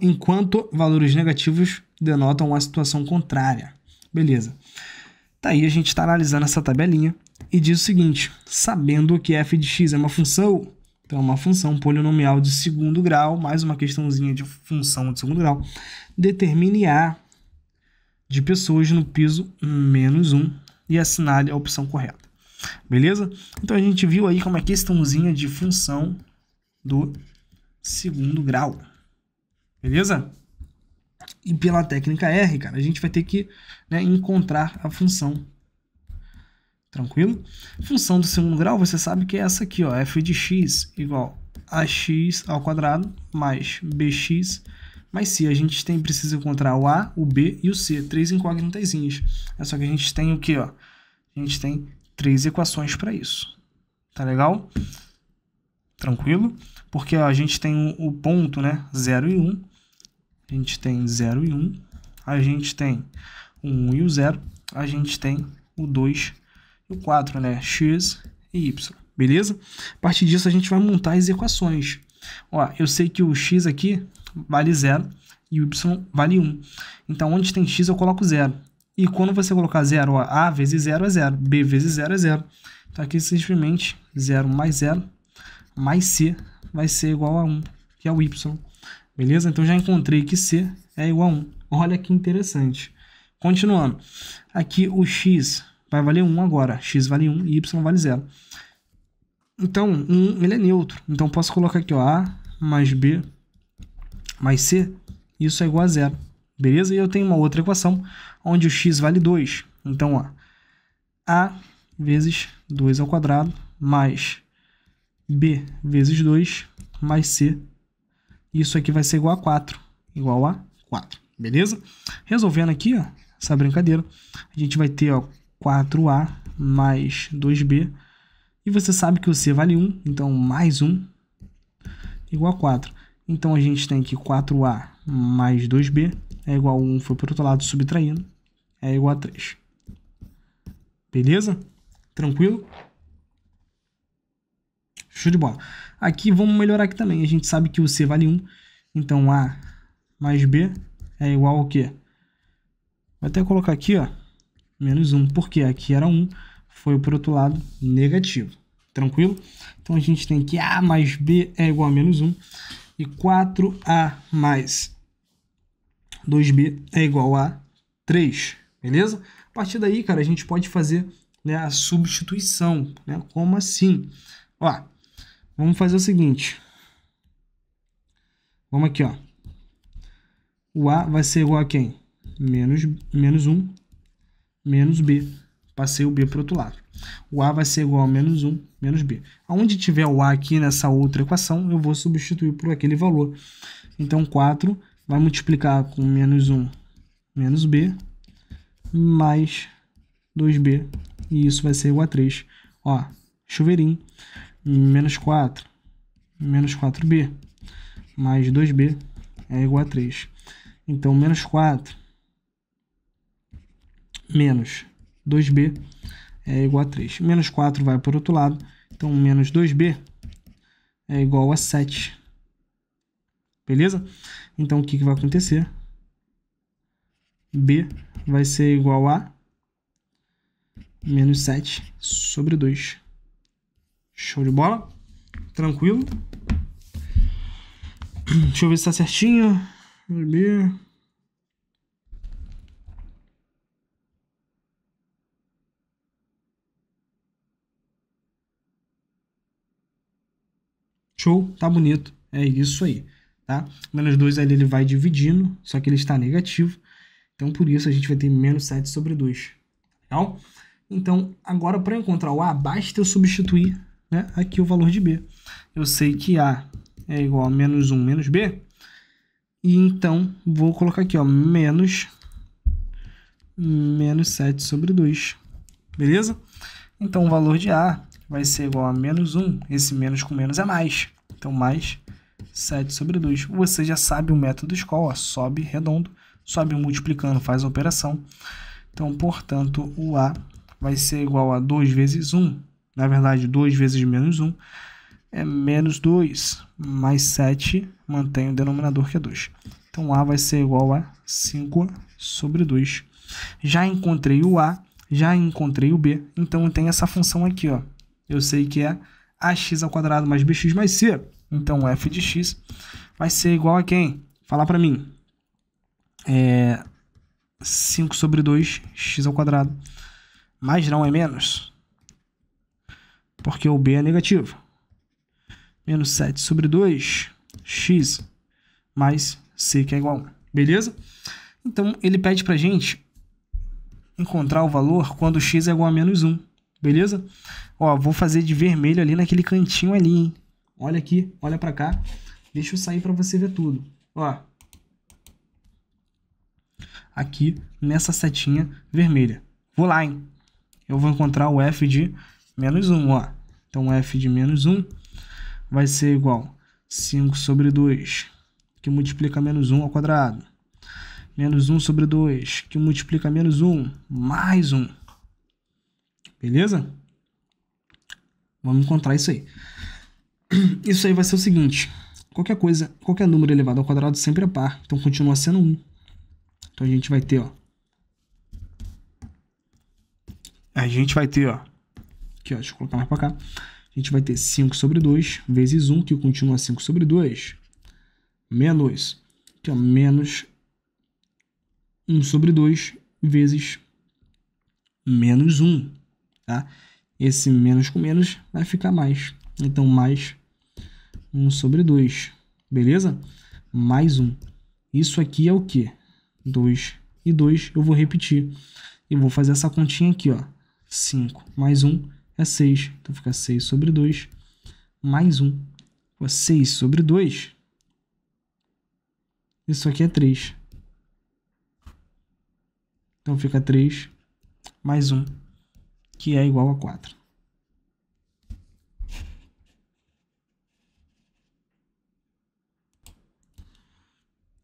Speaker 1: enquanto valores negativos denotam uma situação contrária. Beleza. Tá aí a gente está analisando essa tabelinha e diz o seguinte: sabendo que f de x é uma função, então é uma função polinomial de segundo grau, mais uma questãozinha de função de segundo grau, determine A de pessoas no piso menos 1 e assinale a opção correta. Beleza? Então a gente viu aí como é questãozinha de função do segundo grau. Beleza? E pela técnica R, cara, a gente vai ter que né, encontrar a função. Tranquilo? Função do segundo grau, você sabe que é essa aqui, ó, f de x igual a x ao quadrado mais bx mais c. a gente tem, precisa encontrar o A, o B e o C, três incógnitas. É só que a gente tem o que, ó? A gente tem três equações para isso. Tá legal? tranquilo? Porque a gente tem o ponto, né, 0 e 1, um. a gente tem 0 e 1, um. a gente tem o 1 e o 0, a gente tem o 2 e o 4, né, x e y, beleza? A partir disso, a gente vai montar as equações. Ó, eu sei que o x aqui vale 0 e o y vale 1. Então, onde tem x, eu coloco 0. E quando você colocar 0, A vezes 0 é 0, B vezes 0 é 0. Então, aqui simplesmente 0 mais 0 mais C vai ser igual a 1, que é o Y. Beleza? Então já encontrei que C é igual a 1. Olha que interessante. Continuando. Aqui o X vai valer 1 agora. X vale 1 e Y vale 0. Então, 1 ele é neutro. Então posso colocar aqui ó, A mais B mais C. Isso é igual a 0. Beleza? E eu tenho uma outra equação onde o X vale 2. Então, ó, A vezes 2 ao quadrado mais b vezes 2 mais c. Isso aqui vai ser igual a 4, igual a 4, beleza? Resolvendo aqui ó, essa brincadeira, a gente vai ter ó, 4a mais 2b, e você sabe que o c vale 1, então mais 1 igual a 4. Então a gente tem que 4a mais 2b é igual a 1, foi para o outro lado subtraindo, é igual a 3. Beleza? Tranquilo? Tranquilo? Show de bola. Aqui vamos melhorar aqui também. A gente sabe que o C vale 1. Então A mais B é igual ao quê? Vou até colocar aqui, ó. Menos 1. Por quê? aqui era 1. Foi para o outro lado negativo. Tranquilo? Então a gente tem que A mais B é igual a menos 1. E 4A mais 2B é igual a 3. Beleza? A partir daí, cara, a gente pode fazer né, a substituição. Né? Como assim? Ó, Vamos fazer o seguinte. Vamos aqui, ó. O A vai ser igual a quem? Menos, menos 1, menos B. Passei o B para o outro lado. O A vai ser igual a menos 1, menos B. Onde tiver o A aqui nessa outra equação, eu vou substituir por aquele valor. Então, 4 vai multiplicar com menos 1, menos B, mais 2B. E isso vai ser igual a 3. Ó, chuveirinho menos 4, menos 4b, mais 2b é igual a 3. Então, menos 4 menos 2b é igual a 3. Menos 4 vai para o outro lado, então menos 2b é igual a 7. Beleza? Então, o que, que vai acontecer? b vai ser igual a menos 7 sobre 2. Show de bola. Tranquilo. Deixa eu ver se tá certinho. Ver. Show, tá bonito. É isso aí, tá? Menos 2 ali ele vai dividindo, só que ele está negativo. Então, por isso, a gente vai ter menos 7 sobre 2. Tá então, agora para encontrar o A, basta eu substituir né, aqui o valor de B. Eu sei que A é igual a menos 1 menos B, e então vou colocar aqui, ó, menos, menos 7 sobre 2, beleza? Então o valor de A vai ser igual a menos 1, esse menos com menos é mais, então mais 7 sobre 2. Você já sabe o método SCOL, ó, sobe redondo, sobe multiplicando, faz a operação. Então, portanto, o A vai ser igual a 2 vezes 1, na verdade 2 vezes menos 1 é menos 2, mais 7 mantém o denominador que é 2. Então A vai ser igual a 5 sobre 2. Já encontrei o A, já encontrei o B, então eu tenho essa função aqui, ó. Eu sei que é ax ao quadrado mais bx mais c. Então f de x vai ser igual a quem? Fala para mim. É 5 sobre 2 x ao quadrado. Mais não é menos porque o B é negativo. Menos 7 sobre 2, x mais c, que é igual a 1. Beleza? Então, ele pede para gente encontrar o valor quando x é igual a menos 1. Beleza? Ó, vou fazer de vermelho ali naquele cantinho ali, hein? Olha aqui, olha para cá. Deixa eu sair para você ver tudo. Ó. Aqui, nessa setinha vermelha. Vou lá, hein? Eu vou encontrar o f de menos 1, ó. Então, f de menos 1 vai ser igual 5 sobre 2, que multiplica menos 1 ao quadrado. Menos 1 sobre 2, que multiplica menos 1, mais 1. Beleza? Vamos encontrar isso aí. Isso aí vai ser o seguinte. Qualquer coisa, qualquer número elevado ao quadrado sempre é par. Então, continua sendo 1. Então, a gente vai ter, ó. A gente vai ter, ó. Aqui, ó, deixa eu colocar mais para cá. A gente vai ter 5 sobre 2 vezes 1, que continua 5 sobre 2, menos, aqui, ó, é menos 1 sobre 2 vezes menos 1, tá? Esse menos com menos vai ficar mais. Então, mais 1 sobre 2, beleza? Mais 1. Isso aqui é o quê? 2 e 2, eu vou repetir. E vou fazer essa continha aqui, ó. 5 mais 1 é 6. Então fica 6 sobre 2 mais 1. 6 sobre 2. Isso aqui é 3. Então fica 3 mais 1, que é igual a 4.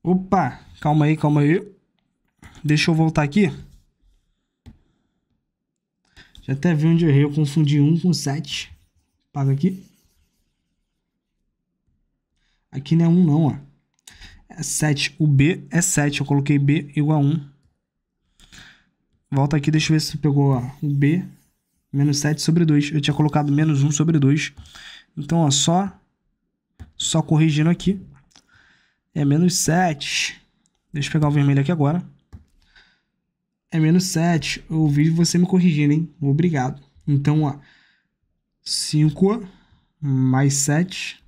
Speaker 1: Opa, calma aí, calma aí. Deixa eu voltar aqui. Já até ver onde eu errei, eu confundi 1 com 7. Paga aqui. Aqui não é 1 não, ó. É 7. O B é 7. Eu coloquei B igual a 1. Volta aqui, deixa eu ver se pegou ó, o B. Menos 7 sobre 2. Eu tinha colocado menos 1 sobre 2. Então, ó, só, só corrigindo aqui. É menos 7. Deixa eu pegar o vermelho aqui agora é menos 7. Eu ouvi você me corrigindo, hein? Obrigado. Então, ó, 5 mais 7,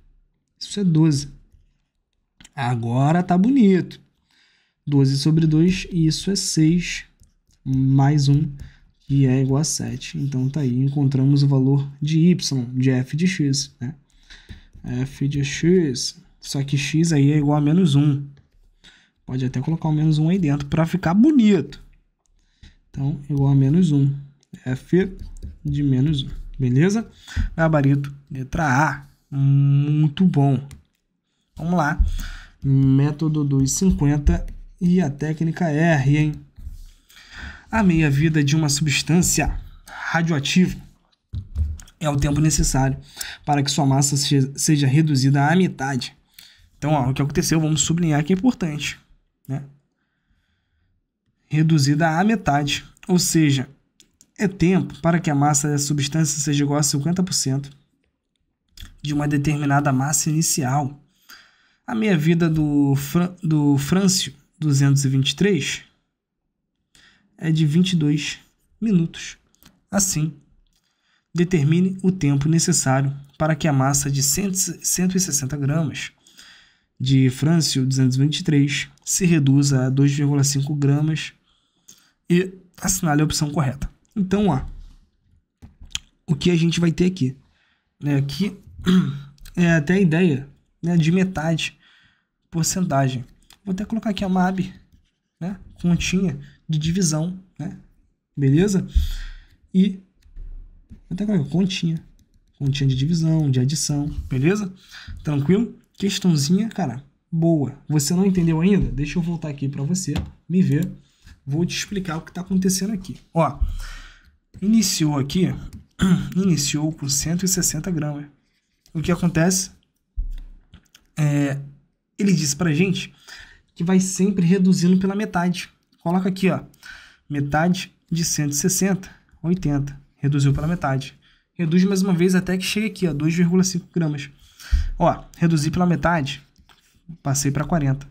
Speaker 1: isso é 12. Agora tá bonito. 12 sobre 2, isso é 6, mais 1, que é igual a 7. Então tá aí, encontramos o valor de y, de f de x, né? f de x, só que x aí é igual a menos 1. Pode até colocar o menos 1 aí dentro para ficar bonito. Então, igual a menos 1. F de menos 1, beleza? Gabarito, letra A. Muito bom. Vamos lá. Método dos e a técnica R, hein? A meia-vida de uma substância radioativa é o tempo necessário para que sua massa seja reduzida à metade. Então, ó, o que aconteceu, vamos sublinhar que é importante. Né? reduzida à metade, ou seja, é tempo para que a massa da substância seja igual a 50% de uma determinada massa inicial. A meia-vida do, Fra do 223 é de 22 minutos. Assim, determine o tempo necessário para que a massa de 160 gramas de francio 223 se reduza a 2,5 gramas e assinale a opção correta. Então, ó, o que a gente vai ter aqui? Né? Aqui é até a ideia né, de metade, porcentagem. Vou até colocar aqui a MAB, né? continha de divisão, né? beleza? E vou até colocar continha, continha de divisão, de adição, beleza? Tranquilo? Questãozinha, cara, boa. Você não entendeu ainda? Deixa eu voltar aqui para você me ver. Vou te explicar o que está acontecendo aqui. Ó, iniciou aqui, iniciou com 160 gramas. O que acontece? É, ele disse para gente que vai sempre reduzindo pela metade. Coloca aqui, ó, metade de 160, 80. Reduziu pela metade. Reduz mais uma vez até que chegue aqui, ó, 2,5 gramas. Ó, reduzi pela metade, passei para 40.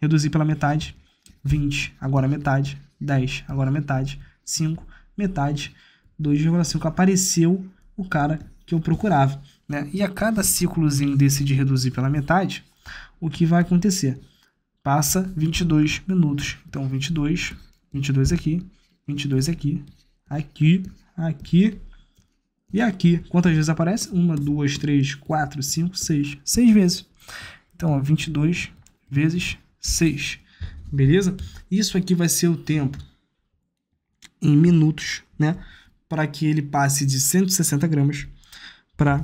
Speaker 1: Reduzi pela metade, 20, agora metade, 10, agora metade, 5, metade, 2,5. Apareceu o cara que eu procurava. Né? E a cada ciclozinho desse de reduzir pela metade, o que vai acontecer? Passa 22 minutos. Então, 22, 22 aqui, 22 aqui, aqui, aqui e aqui. Quantas vezes aparece? 1, 2, 3, 4, 5, 6. 6 vezes. Então, ó, 22 vezes 6 beleza? Isso aqui vai ser o tempo em minutos, né? Para que ele passe de 160 gramas para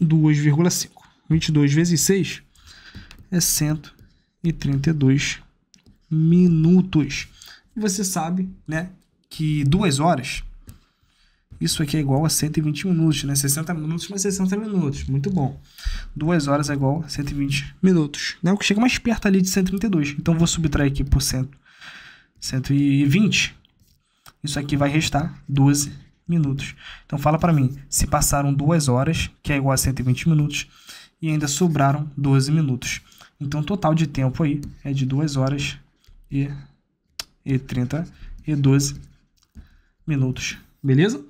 Speaker 1: 2,5. 22 vezes 6 é 132 minutos. Você sabe, né, que duas horas isso aqui é igual a 120 minutos, né? 60 minutos mais 60 minutos. Muito bom. 2 horas é igual a 120 minutos, né? O que chega mais perto ali de 132. Então, vou subtrair aqui por cento. 120. Isso aqui vai restar 12 minutos. Então, fala para mim, se passaram 2 horas, que é igual a 120 minutos, e ainda sobraram 12 minutos. Então, o total de tempo aí é de 2 horas e, e 30 e 12 minutos. Beleza?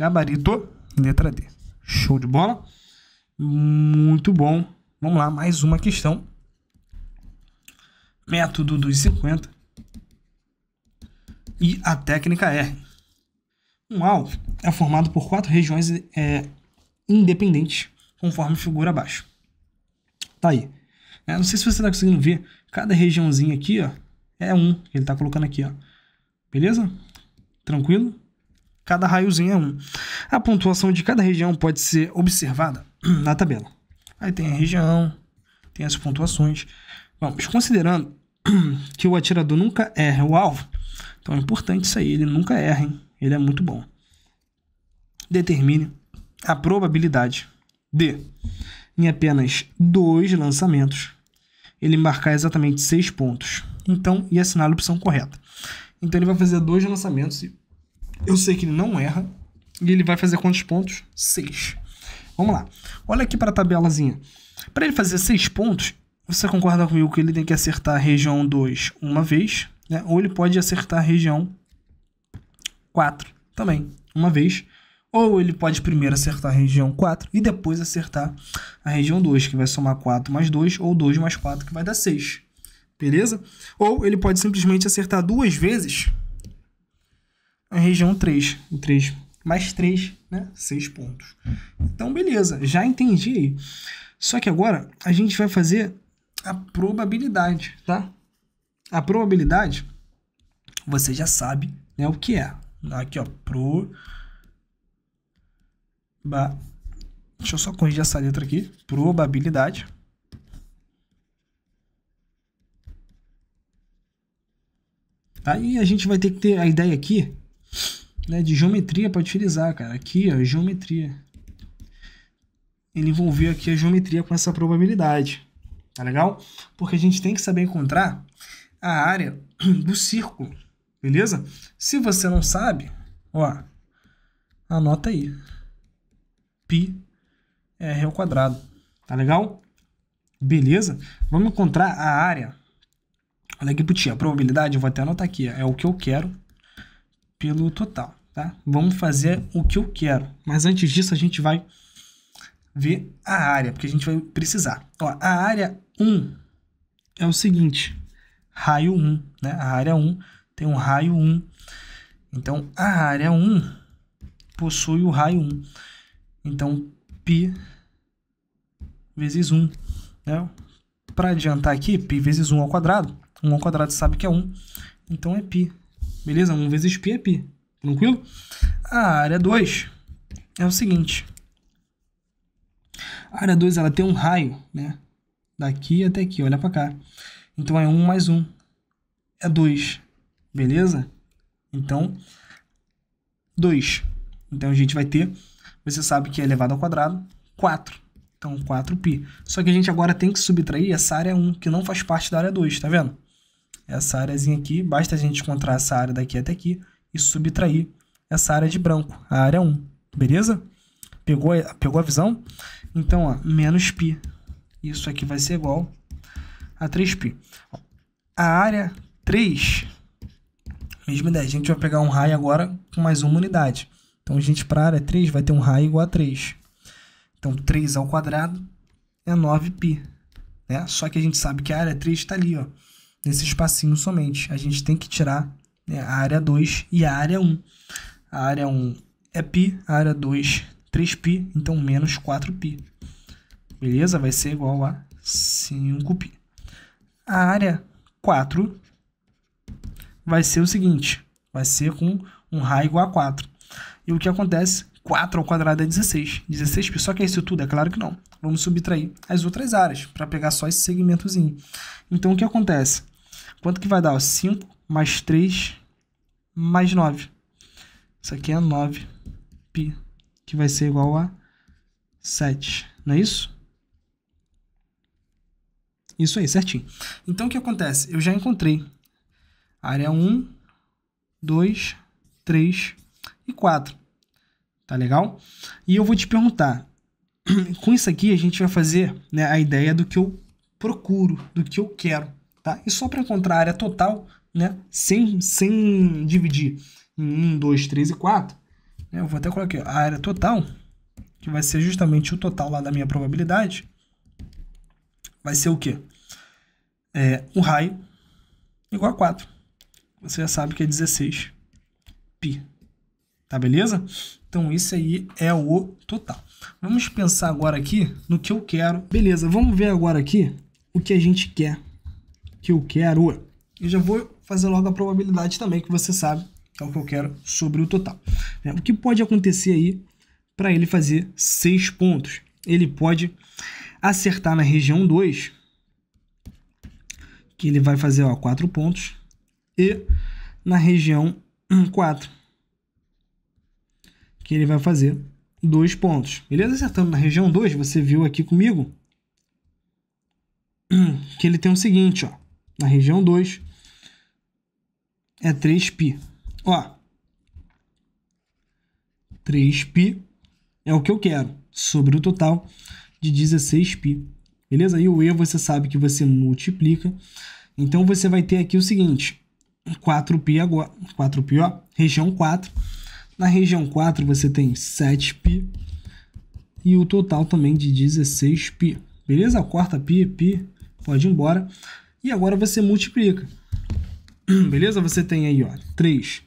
Speaker 1: Gabarito, letra D. Show de bola. Muito bom. Vamos lá, mais uma questão. Método dos 50 e a técnica R. Um alvo é formado por quatro regiões é, independentes, conforme figura abaixo. Tá aí. É, não sei se você está conseguindo ver, cada regiãozinha aqui ó, é um, ele está colocando aqui. ó. Beleza? Tranquilo? Cada raiozinho é um. A pontuação de cada região pode ser observada na tabela. Aí tem a região, tem as pontuações. Vamos, considerando que o atirador nunca erra o alvo, então é importante isso aí, ele nunca erra, hein? ele é muito bom. Determine a probabilidade de, em apenas dois lançamentos, ele marcar exatamente seis pontos. Então, e assinar a opção correta. Então ele vai fazer dois lançamentos e eu sei que ele não erra. E ele vai fazer quantos pontos? 6. Vamos lá. Olha aqui para a tabelazinha. Para ele fazer 6 pontos, você concorda comigo que ele tem que acertar a região 2 uma vez, né? Ou ele pode acertar a região 4 também, uma vez. Ou ele pode primeiro acertar a região 4 e depois acertar a região 2, que vai somar 4 mais 2, ou 2 mais 4, que vai dar 6. Beleza? Ou ele pode simplesmente acertar duas vezes na região 3. O 3 mais 3, né? 6 pontos. Então, beleza, já entendi aí. Só que agora a gente vai fazer a probabilidade, tá? A probabilidade, você já sabe né, o que é. Aqui, ó, pro... Ba... Deixa eu só corrigir essa letra aqui. Probabilidade. Aí a gente vai ter que ter a ideia aqui né, de geometria para utilizar, cara. Aqui, ó, geometria. Ele envolveu aqui a geometria com essa probabilidade, tá legal? Porque a gente tem que saber encontrar a área do círculo, beleza? Se você não sabe, ó, anota aí. Pi R ao quadrado, tá legal? Beleza? Vamos encontrar a área. Olha aqui putinha a probabilidade, eu vou até anotar aqui, é o que eu quero pelo total, tá? Vamos fazer o que eu quero. Mas antes disso, a gente vai ver a área, porque a gente vai precisar. Ó, a área 1 é o seguinte, raio 1, né? A área 1 tem um raio 1. Então, a área 1 possui o raio 1. Então, π vezes 1, né? Para adiantar aqui, π vezes 1 ao quadrado, 1 ao quadrado sabe que é 1, então é π Beleza? 1 vezes π é π. Tranquilo? A área 2 é o seguinte. A área 2 tem um raio, né? Daqui até aqui, olha para cá. Então é 1 mais 1 é 2. Beleza? Então 2. Então a gente vai ter, você sabe que é elevado ao quadrado, 4. Então 4π. Só que a gente agora tem que subtrair essa área 1, que não faz parte da área 2, tá vendo? essa áreazinha aqui, basta a gente encontrar essa área daqui até aqui e subtrair essa área de branco, a área 1, beleza? Pegou, pegou a visão? Então, ó, menos π, isso aqui vai ser igual a 3π. A área 3, mesma ideia, a gente vai pegar um raio agora com mais uma unidade. Então, a gente, para a área 3, vai ter um raio igual a 3. Então, 3 ao quadrado é 9π. Né? Só que a gente sabe que a área 3 está ali, ó nesse espacinho somente. A gente tem que tirar né, a área 2 e a área 1. A área 1 é π, a área 2 3π, então menos 4π. Beleza? Vai ser igual a 5π. A área 4 vai ser o seguinte, vai ser com um raio igual a 4. E o que acontece? 4 ao quadrado é 16. 16π, só que é isso tudo? É claro que não. Vamos subtrair as outras áreas para pegar só esse segmentozinho. Então, o que acontece? Quanto que vai dar? 5 mais 3 mais 9. Isso aqui é 9 π, que vai ser igual a 7, não é isso? Isso aí, certinho. Então, o que acontece? Eu já encontrei área 1, 2, 3 e 4. Tá legal? E eu vou te perguntar, com isso aqui a gente vai fazer né, a ideia do que eu procuro, do que eu quero. Tá? E só para encontrar a área total, né? sem, sem dividir em 1, 2, 3 e 4, né? eu vou até colocar aqui, a área total, que vai ser justamente o total lá da minha probabilidade, vai ser o quê? É, um raio igual a 4. Você já sabe que é 16 π. Tá beleza? Então, isso aí é o total. Vamos pensar agora aqui no que eu quero. Beleza, vamos ver agora aqui o que a gente quer que eu quero. É. E já vou fazer logo a probabilidade também, que você sabe que é o que eu quero sobre o total. É, o que pode acontecer aí para ele fazer 6 pontos? Ele pode acertar na região 2, que ele vai fazer 4 pontos, e na região 4, hum, que ele vai fazer dois pontos. Beleza? Acertando na região 2, você viu aqui comigo hum, que ele tem o seguinte, ó na região 2, é 3π. Ó, 3π é o que eu quero, sobre o total de 16π. Beleza? E o E você sabe que você multiplica. Então, você vai ter aqui o seguinte, 4π agora, 4π, ó, região 4. Na região 4, você tem 7π e o total também de 16π. Beleza? Corta π, π, pode ir embora. E agora você multiplica. Beleza? Você tem aí, ó, 3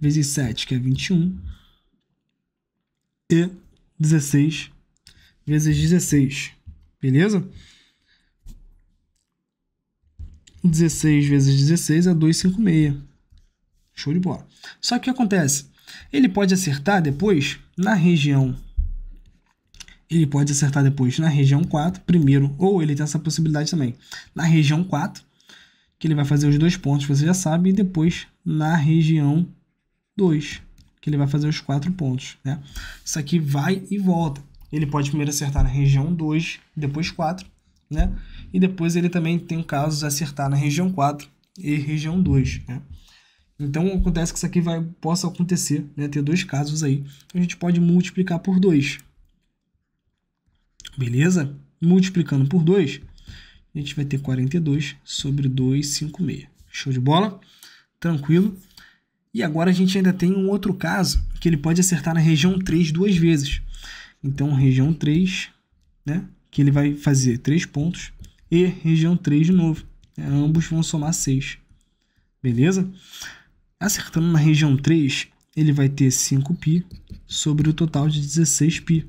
Speaker 1: vezes 7, que é 21. E 16 vezes 16. Beleza? 16 vezes 16 é 256. Show de bola. Só que o que acontece? Ele pode acertar depois na região ele pode acertar depois na região 4, primeiro, ou ele tem essa possibilidade também na região 4, que ele vai fazer os dois pontos, você já sabe, e depois na região 2, que ele vai fazer os quatro pontos, né? Isso aqui vai e volta. Ele pode primeiro acertar na região 2, depois 4, né? E depois ele também tem um caso de acertar na região 4 e região 2, né? Então acontece que isso aqui vai, possa acontecer, né? Ter dois casos aí. a gente pode multiplicar por 2, Beleza? Multiplicando por 2, a gente vai ter 42 sobre 256. Show de bola? Tranquilo. E agora a gente ainda tem um outro caso que ele pode acertar na região 3 duas vezes. Então, região 3, né? Que ele vai fazer 3 pontos. E região 3 de novo. Né, ambos vão somar 6. Beleza? Acertando na região 3, ele vai ter 5π sobre o total de 16π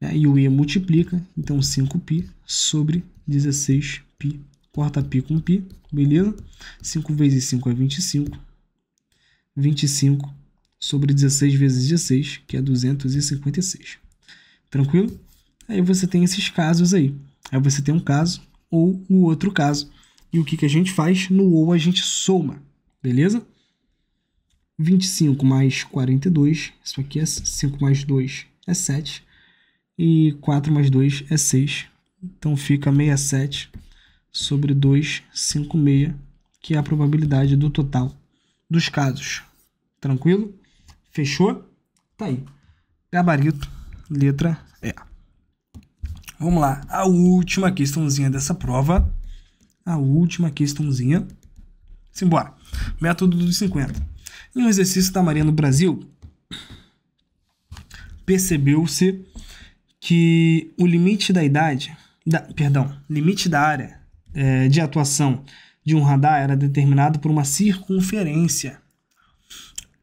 Speaker 1: né? e o i multiplica, então 5π sobre 16π. Corta π com π, beleza? 5 vezes 5 é 25. 25 sobre 16 vezes 16, que é 256. Tranquilo? Aí você tem esses casos aí. Aí você tem um caso ou o outro caso. E o que, que a gente faz? No ou a gente soma, beleza? 25 mais 42, isso aqui é 5 mais 2 é 7. E 4 mais 2 é 6. Então fica 67 sobre 2, 5, 6, que é a probabilidade do total dos casos. Tranquilo? Fechou? Tá aí. Gabarito, letra E. Vamos lá. A última questãozinha dessa prova. A última questãozinha. Simbora. Método dos 50. Em um exercício da Marinha no Brasil, percebeu-se que o limite da idade, da, perdão, limite da área é, de atuação de um radar era determinado por uma circunferência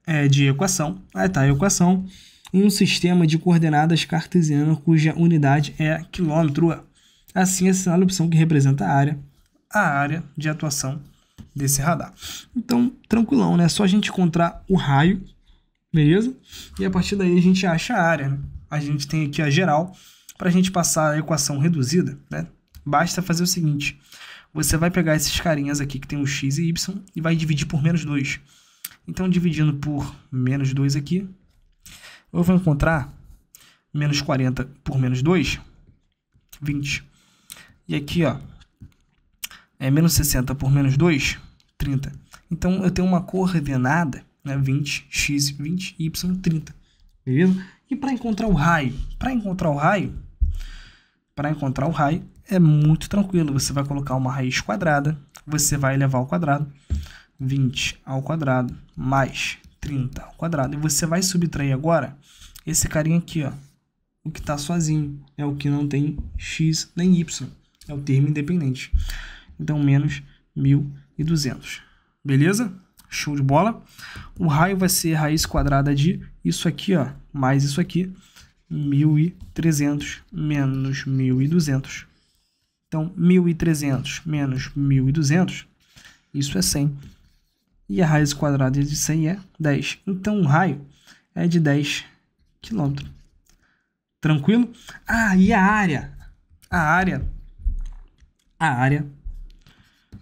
Speaker 1: é, de equação. Aí está a equação em um sistema de coordenadas cartesiano cuja unidade é quilômetro. Assim, assinala é a opção que representa a área, a área de atuação desse radar. Então, tranquilão, né? É só a gente encontrar o raio, beleza? E a partir daí a gente acha a área, né? a gente tem aqui a geral. Para a gente passar a equação reduzida, né? basta fazer o seguinte. Você vai pegar esses carinhas aqui que tem o x e y e vai dividir por menos 2. Então, dividindo por menos 2 aqui, eu vou encontrar menos 40 por menos 2, 20. E aqui, ó, é menos 60 por menos 2, 30. Então, eu tenho uma coordenada, né, 20, x, 20, y, 30. Beleza? E para encontrar o raio, para encontrar o raio, para encontrar o raio é muito tranquilo. Você vai colocar uma raiz quadrada, você vai elevar ao quadrado, 20 ao quadrado mais 30 ao quadrado. E você vai subtrair agora esse carinha aqui, ó, o que está sozinho, é o que não tem x nem y, é o termo independente. Então, menos 1.200, beleza? Show de bola. O raio vai ser raiz quadrada de isso aqui, ó, mais isso aqui, 1.300 menos 1.200. Então, 1.300 menos 1.200, isso é 100. E a raiz quadrada de 100 é 10. Então, o raio é de 10 km. Tranquilo? Ah, e a área? A área? A área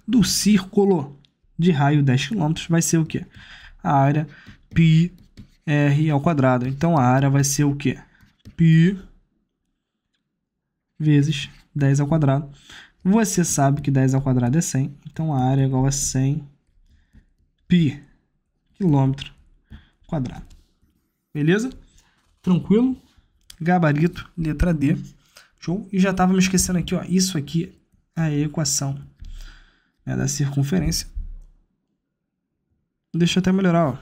Speaker 1: do círculo de raio 10 km vai ser o quê? A área pi r ao quadrado. Então a área vai ser o quê? Pi vezes 10 ao quadrado. Você sabe que 10 ao quadrado é 100, então a área é igual a 100 pi quilômetro quadrado. Beleza? Tranquilo? Gabarito, letra D. Show? E já estava me esquecendo aqui, ó, isso aqui é a equação né, da circunferência. Deixa eu até melhorar, ó.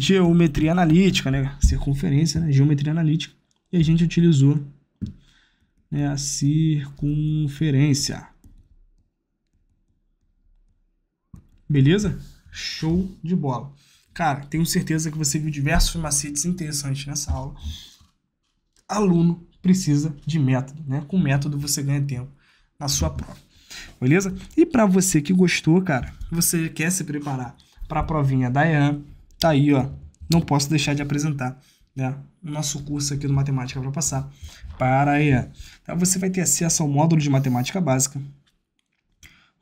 Speaker 1: geometria analítica, né? Circunferência, né? Geometria analítica. E a gente utilizou né, a circunferência. Beleza? Show de bola. Cara, tenho certeza que você viu diversos macetes interessantes nessa aula. Aluno precisa de método, né? Com método você ganha tempo na sua prova. Beleza? E para você que gostou, cara, você quer se preparar para a provinha da EAM, tá aí, ó. Não posso deixar de apresentar, né? O nosso curso aqui do Matemática para Passar. Para aí, ó. Então, você vai ter acesso ao módulo de Matemática Básica,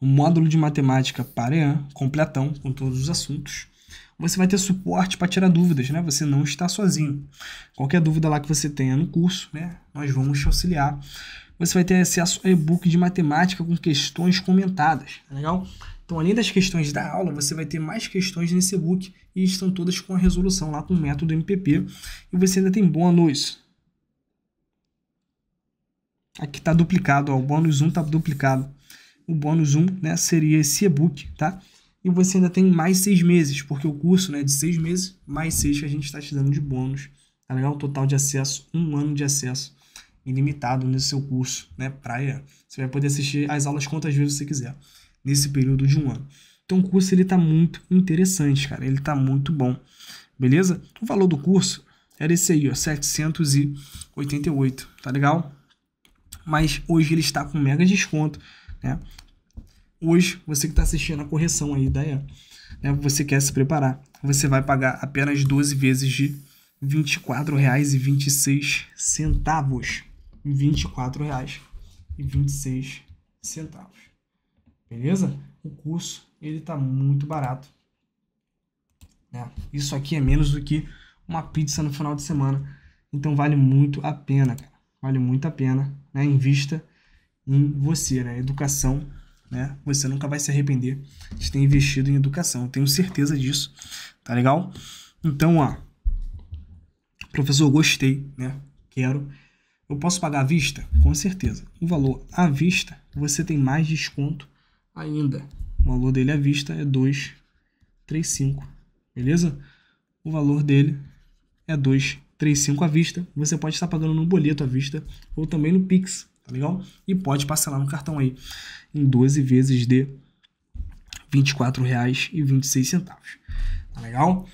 Speaker 1: o módulo de Matemática Parean, completão, com todos os assuntos. Você vai ter suporte para tirar dúvidas, né? Você não está sozinho. Qualquer dúvida lá que você tenha no curso, né? Nós vamos te auxiliar. Você vai ter acesso ao e-book de matemática com questões comentadas, tá legal? Então, além das questões da aula, você vai ter mais questões nesse e-book e estão todas com a resolução lá com o método MPP. E você ainda tem bônus. Aqui está duplicado, ó, o bônus 1 está duplicado. O bônus 1 né, seria esse e-book, tá? E você ainda tem mais seis meses, porque o curso né, é de seis meses, mais seis que a gente está te dando de bônus. Tá legal? total de acesso, um ano de acesso ilimitado nesse seu curso, né? Praia. Você vai poder assistir as aulas quantas vezes você quiser nesse período de um ano. Então o curso ele está muito interessante, cara. Ele está muito bom, beleza? O valor do curso era esse aí, ó, 788, tá legal? Mas hoje ele está com mega desconto, né? Hoje, você que está assistindo a correção aí da EA, né, você quer se preparar, você vai pagar apenas 12 vezes de R$ 24,26. R$ 24,26. Beleza? O curso, ele tá muito barato. Né? Isso aqui é menos do que uma pizza no final de semana. Então vale muito a pena, cara. Vale muito a pena, né? Invista em você, né? Educação, né? Você nunca vai se arrepender de ter investido em educação. Tenho certeza disso, tá legal? Então, ó. Professor, gostei, né? Quero. Eu posso pagar à vista? Com certeza. O valor à vista, você tem mais desconto ainda. O valor dele à vista é 235, beleza? O valor dele é 235 à vista. Você pode estar pagando no boleto à vista ou também no Pix, tá legal? E pode parcelar no cartão aí em 12 vezes de R$ 24,26, tá legal?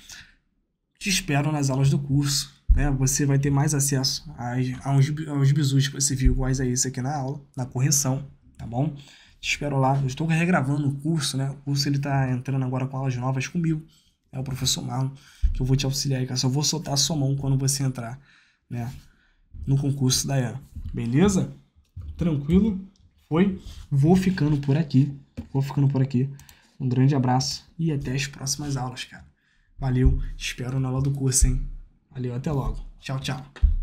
Speaker 1: Te espero nas aulas do curso. Né, você vai ter mais acesso a uns bizus que você viu iguais a é esse aqui na aula, na correção, tá bom? Te espero lá. Eu estou regravando o curso, né? O curso ele tá entrando agora com aulas novas comigo. É o professor Marlon, que eu vou te auxiliar aí, cara. Só vou soltar a sua mão quando você entrar, né? No concurso da ERA. Beleza? Tranquilo? Foi? Vou ficando por aqui. Vou ficando por aqui. Um grande abraço e até as próximas aulas, cara. Valeu. Espero na aula do curso, hein? Valeu, até logo. Tchau, tchau.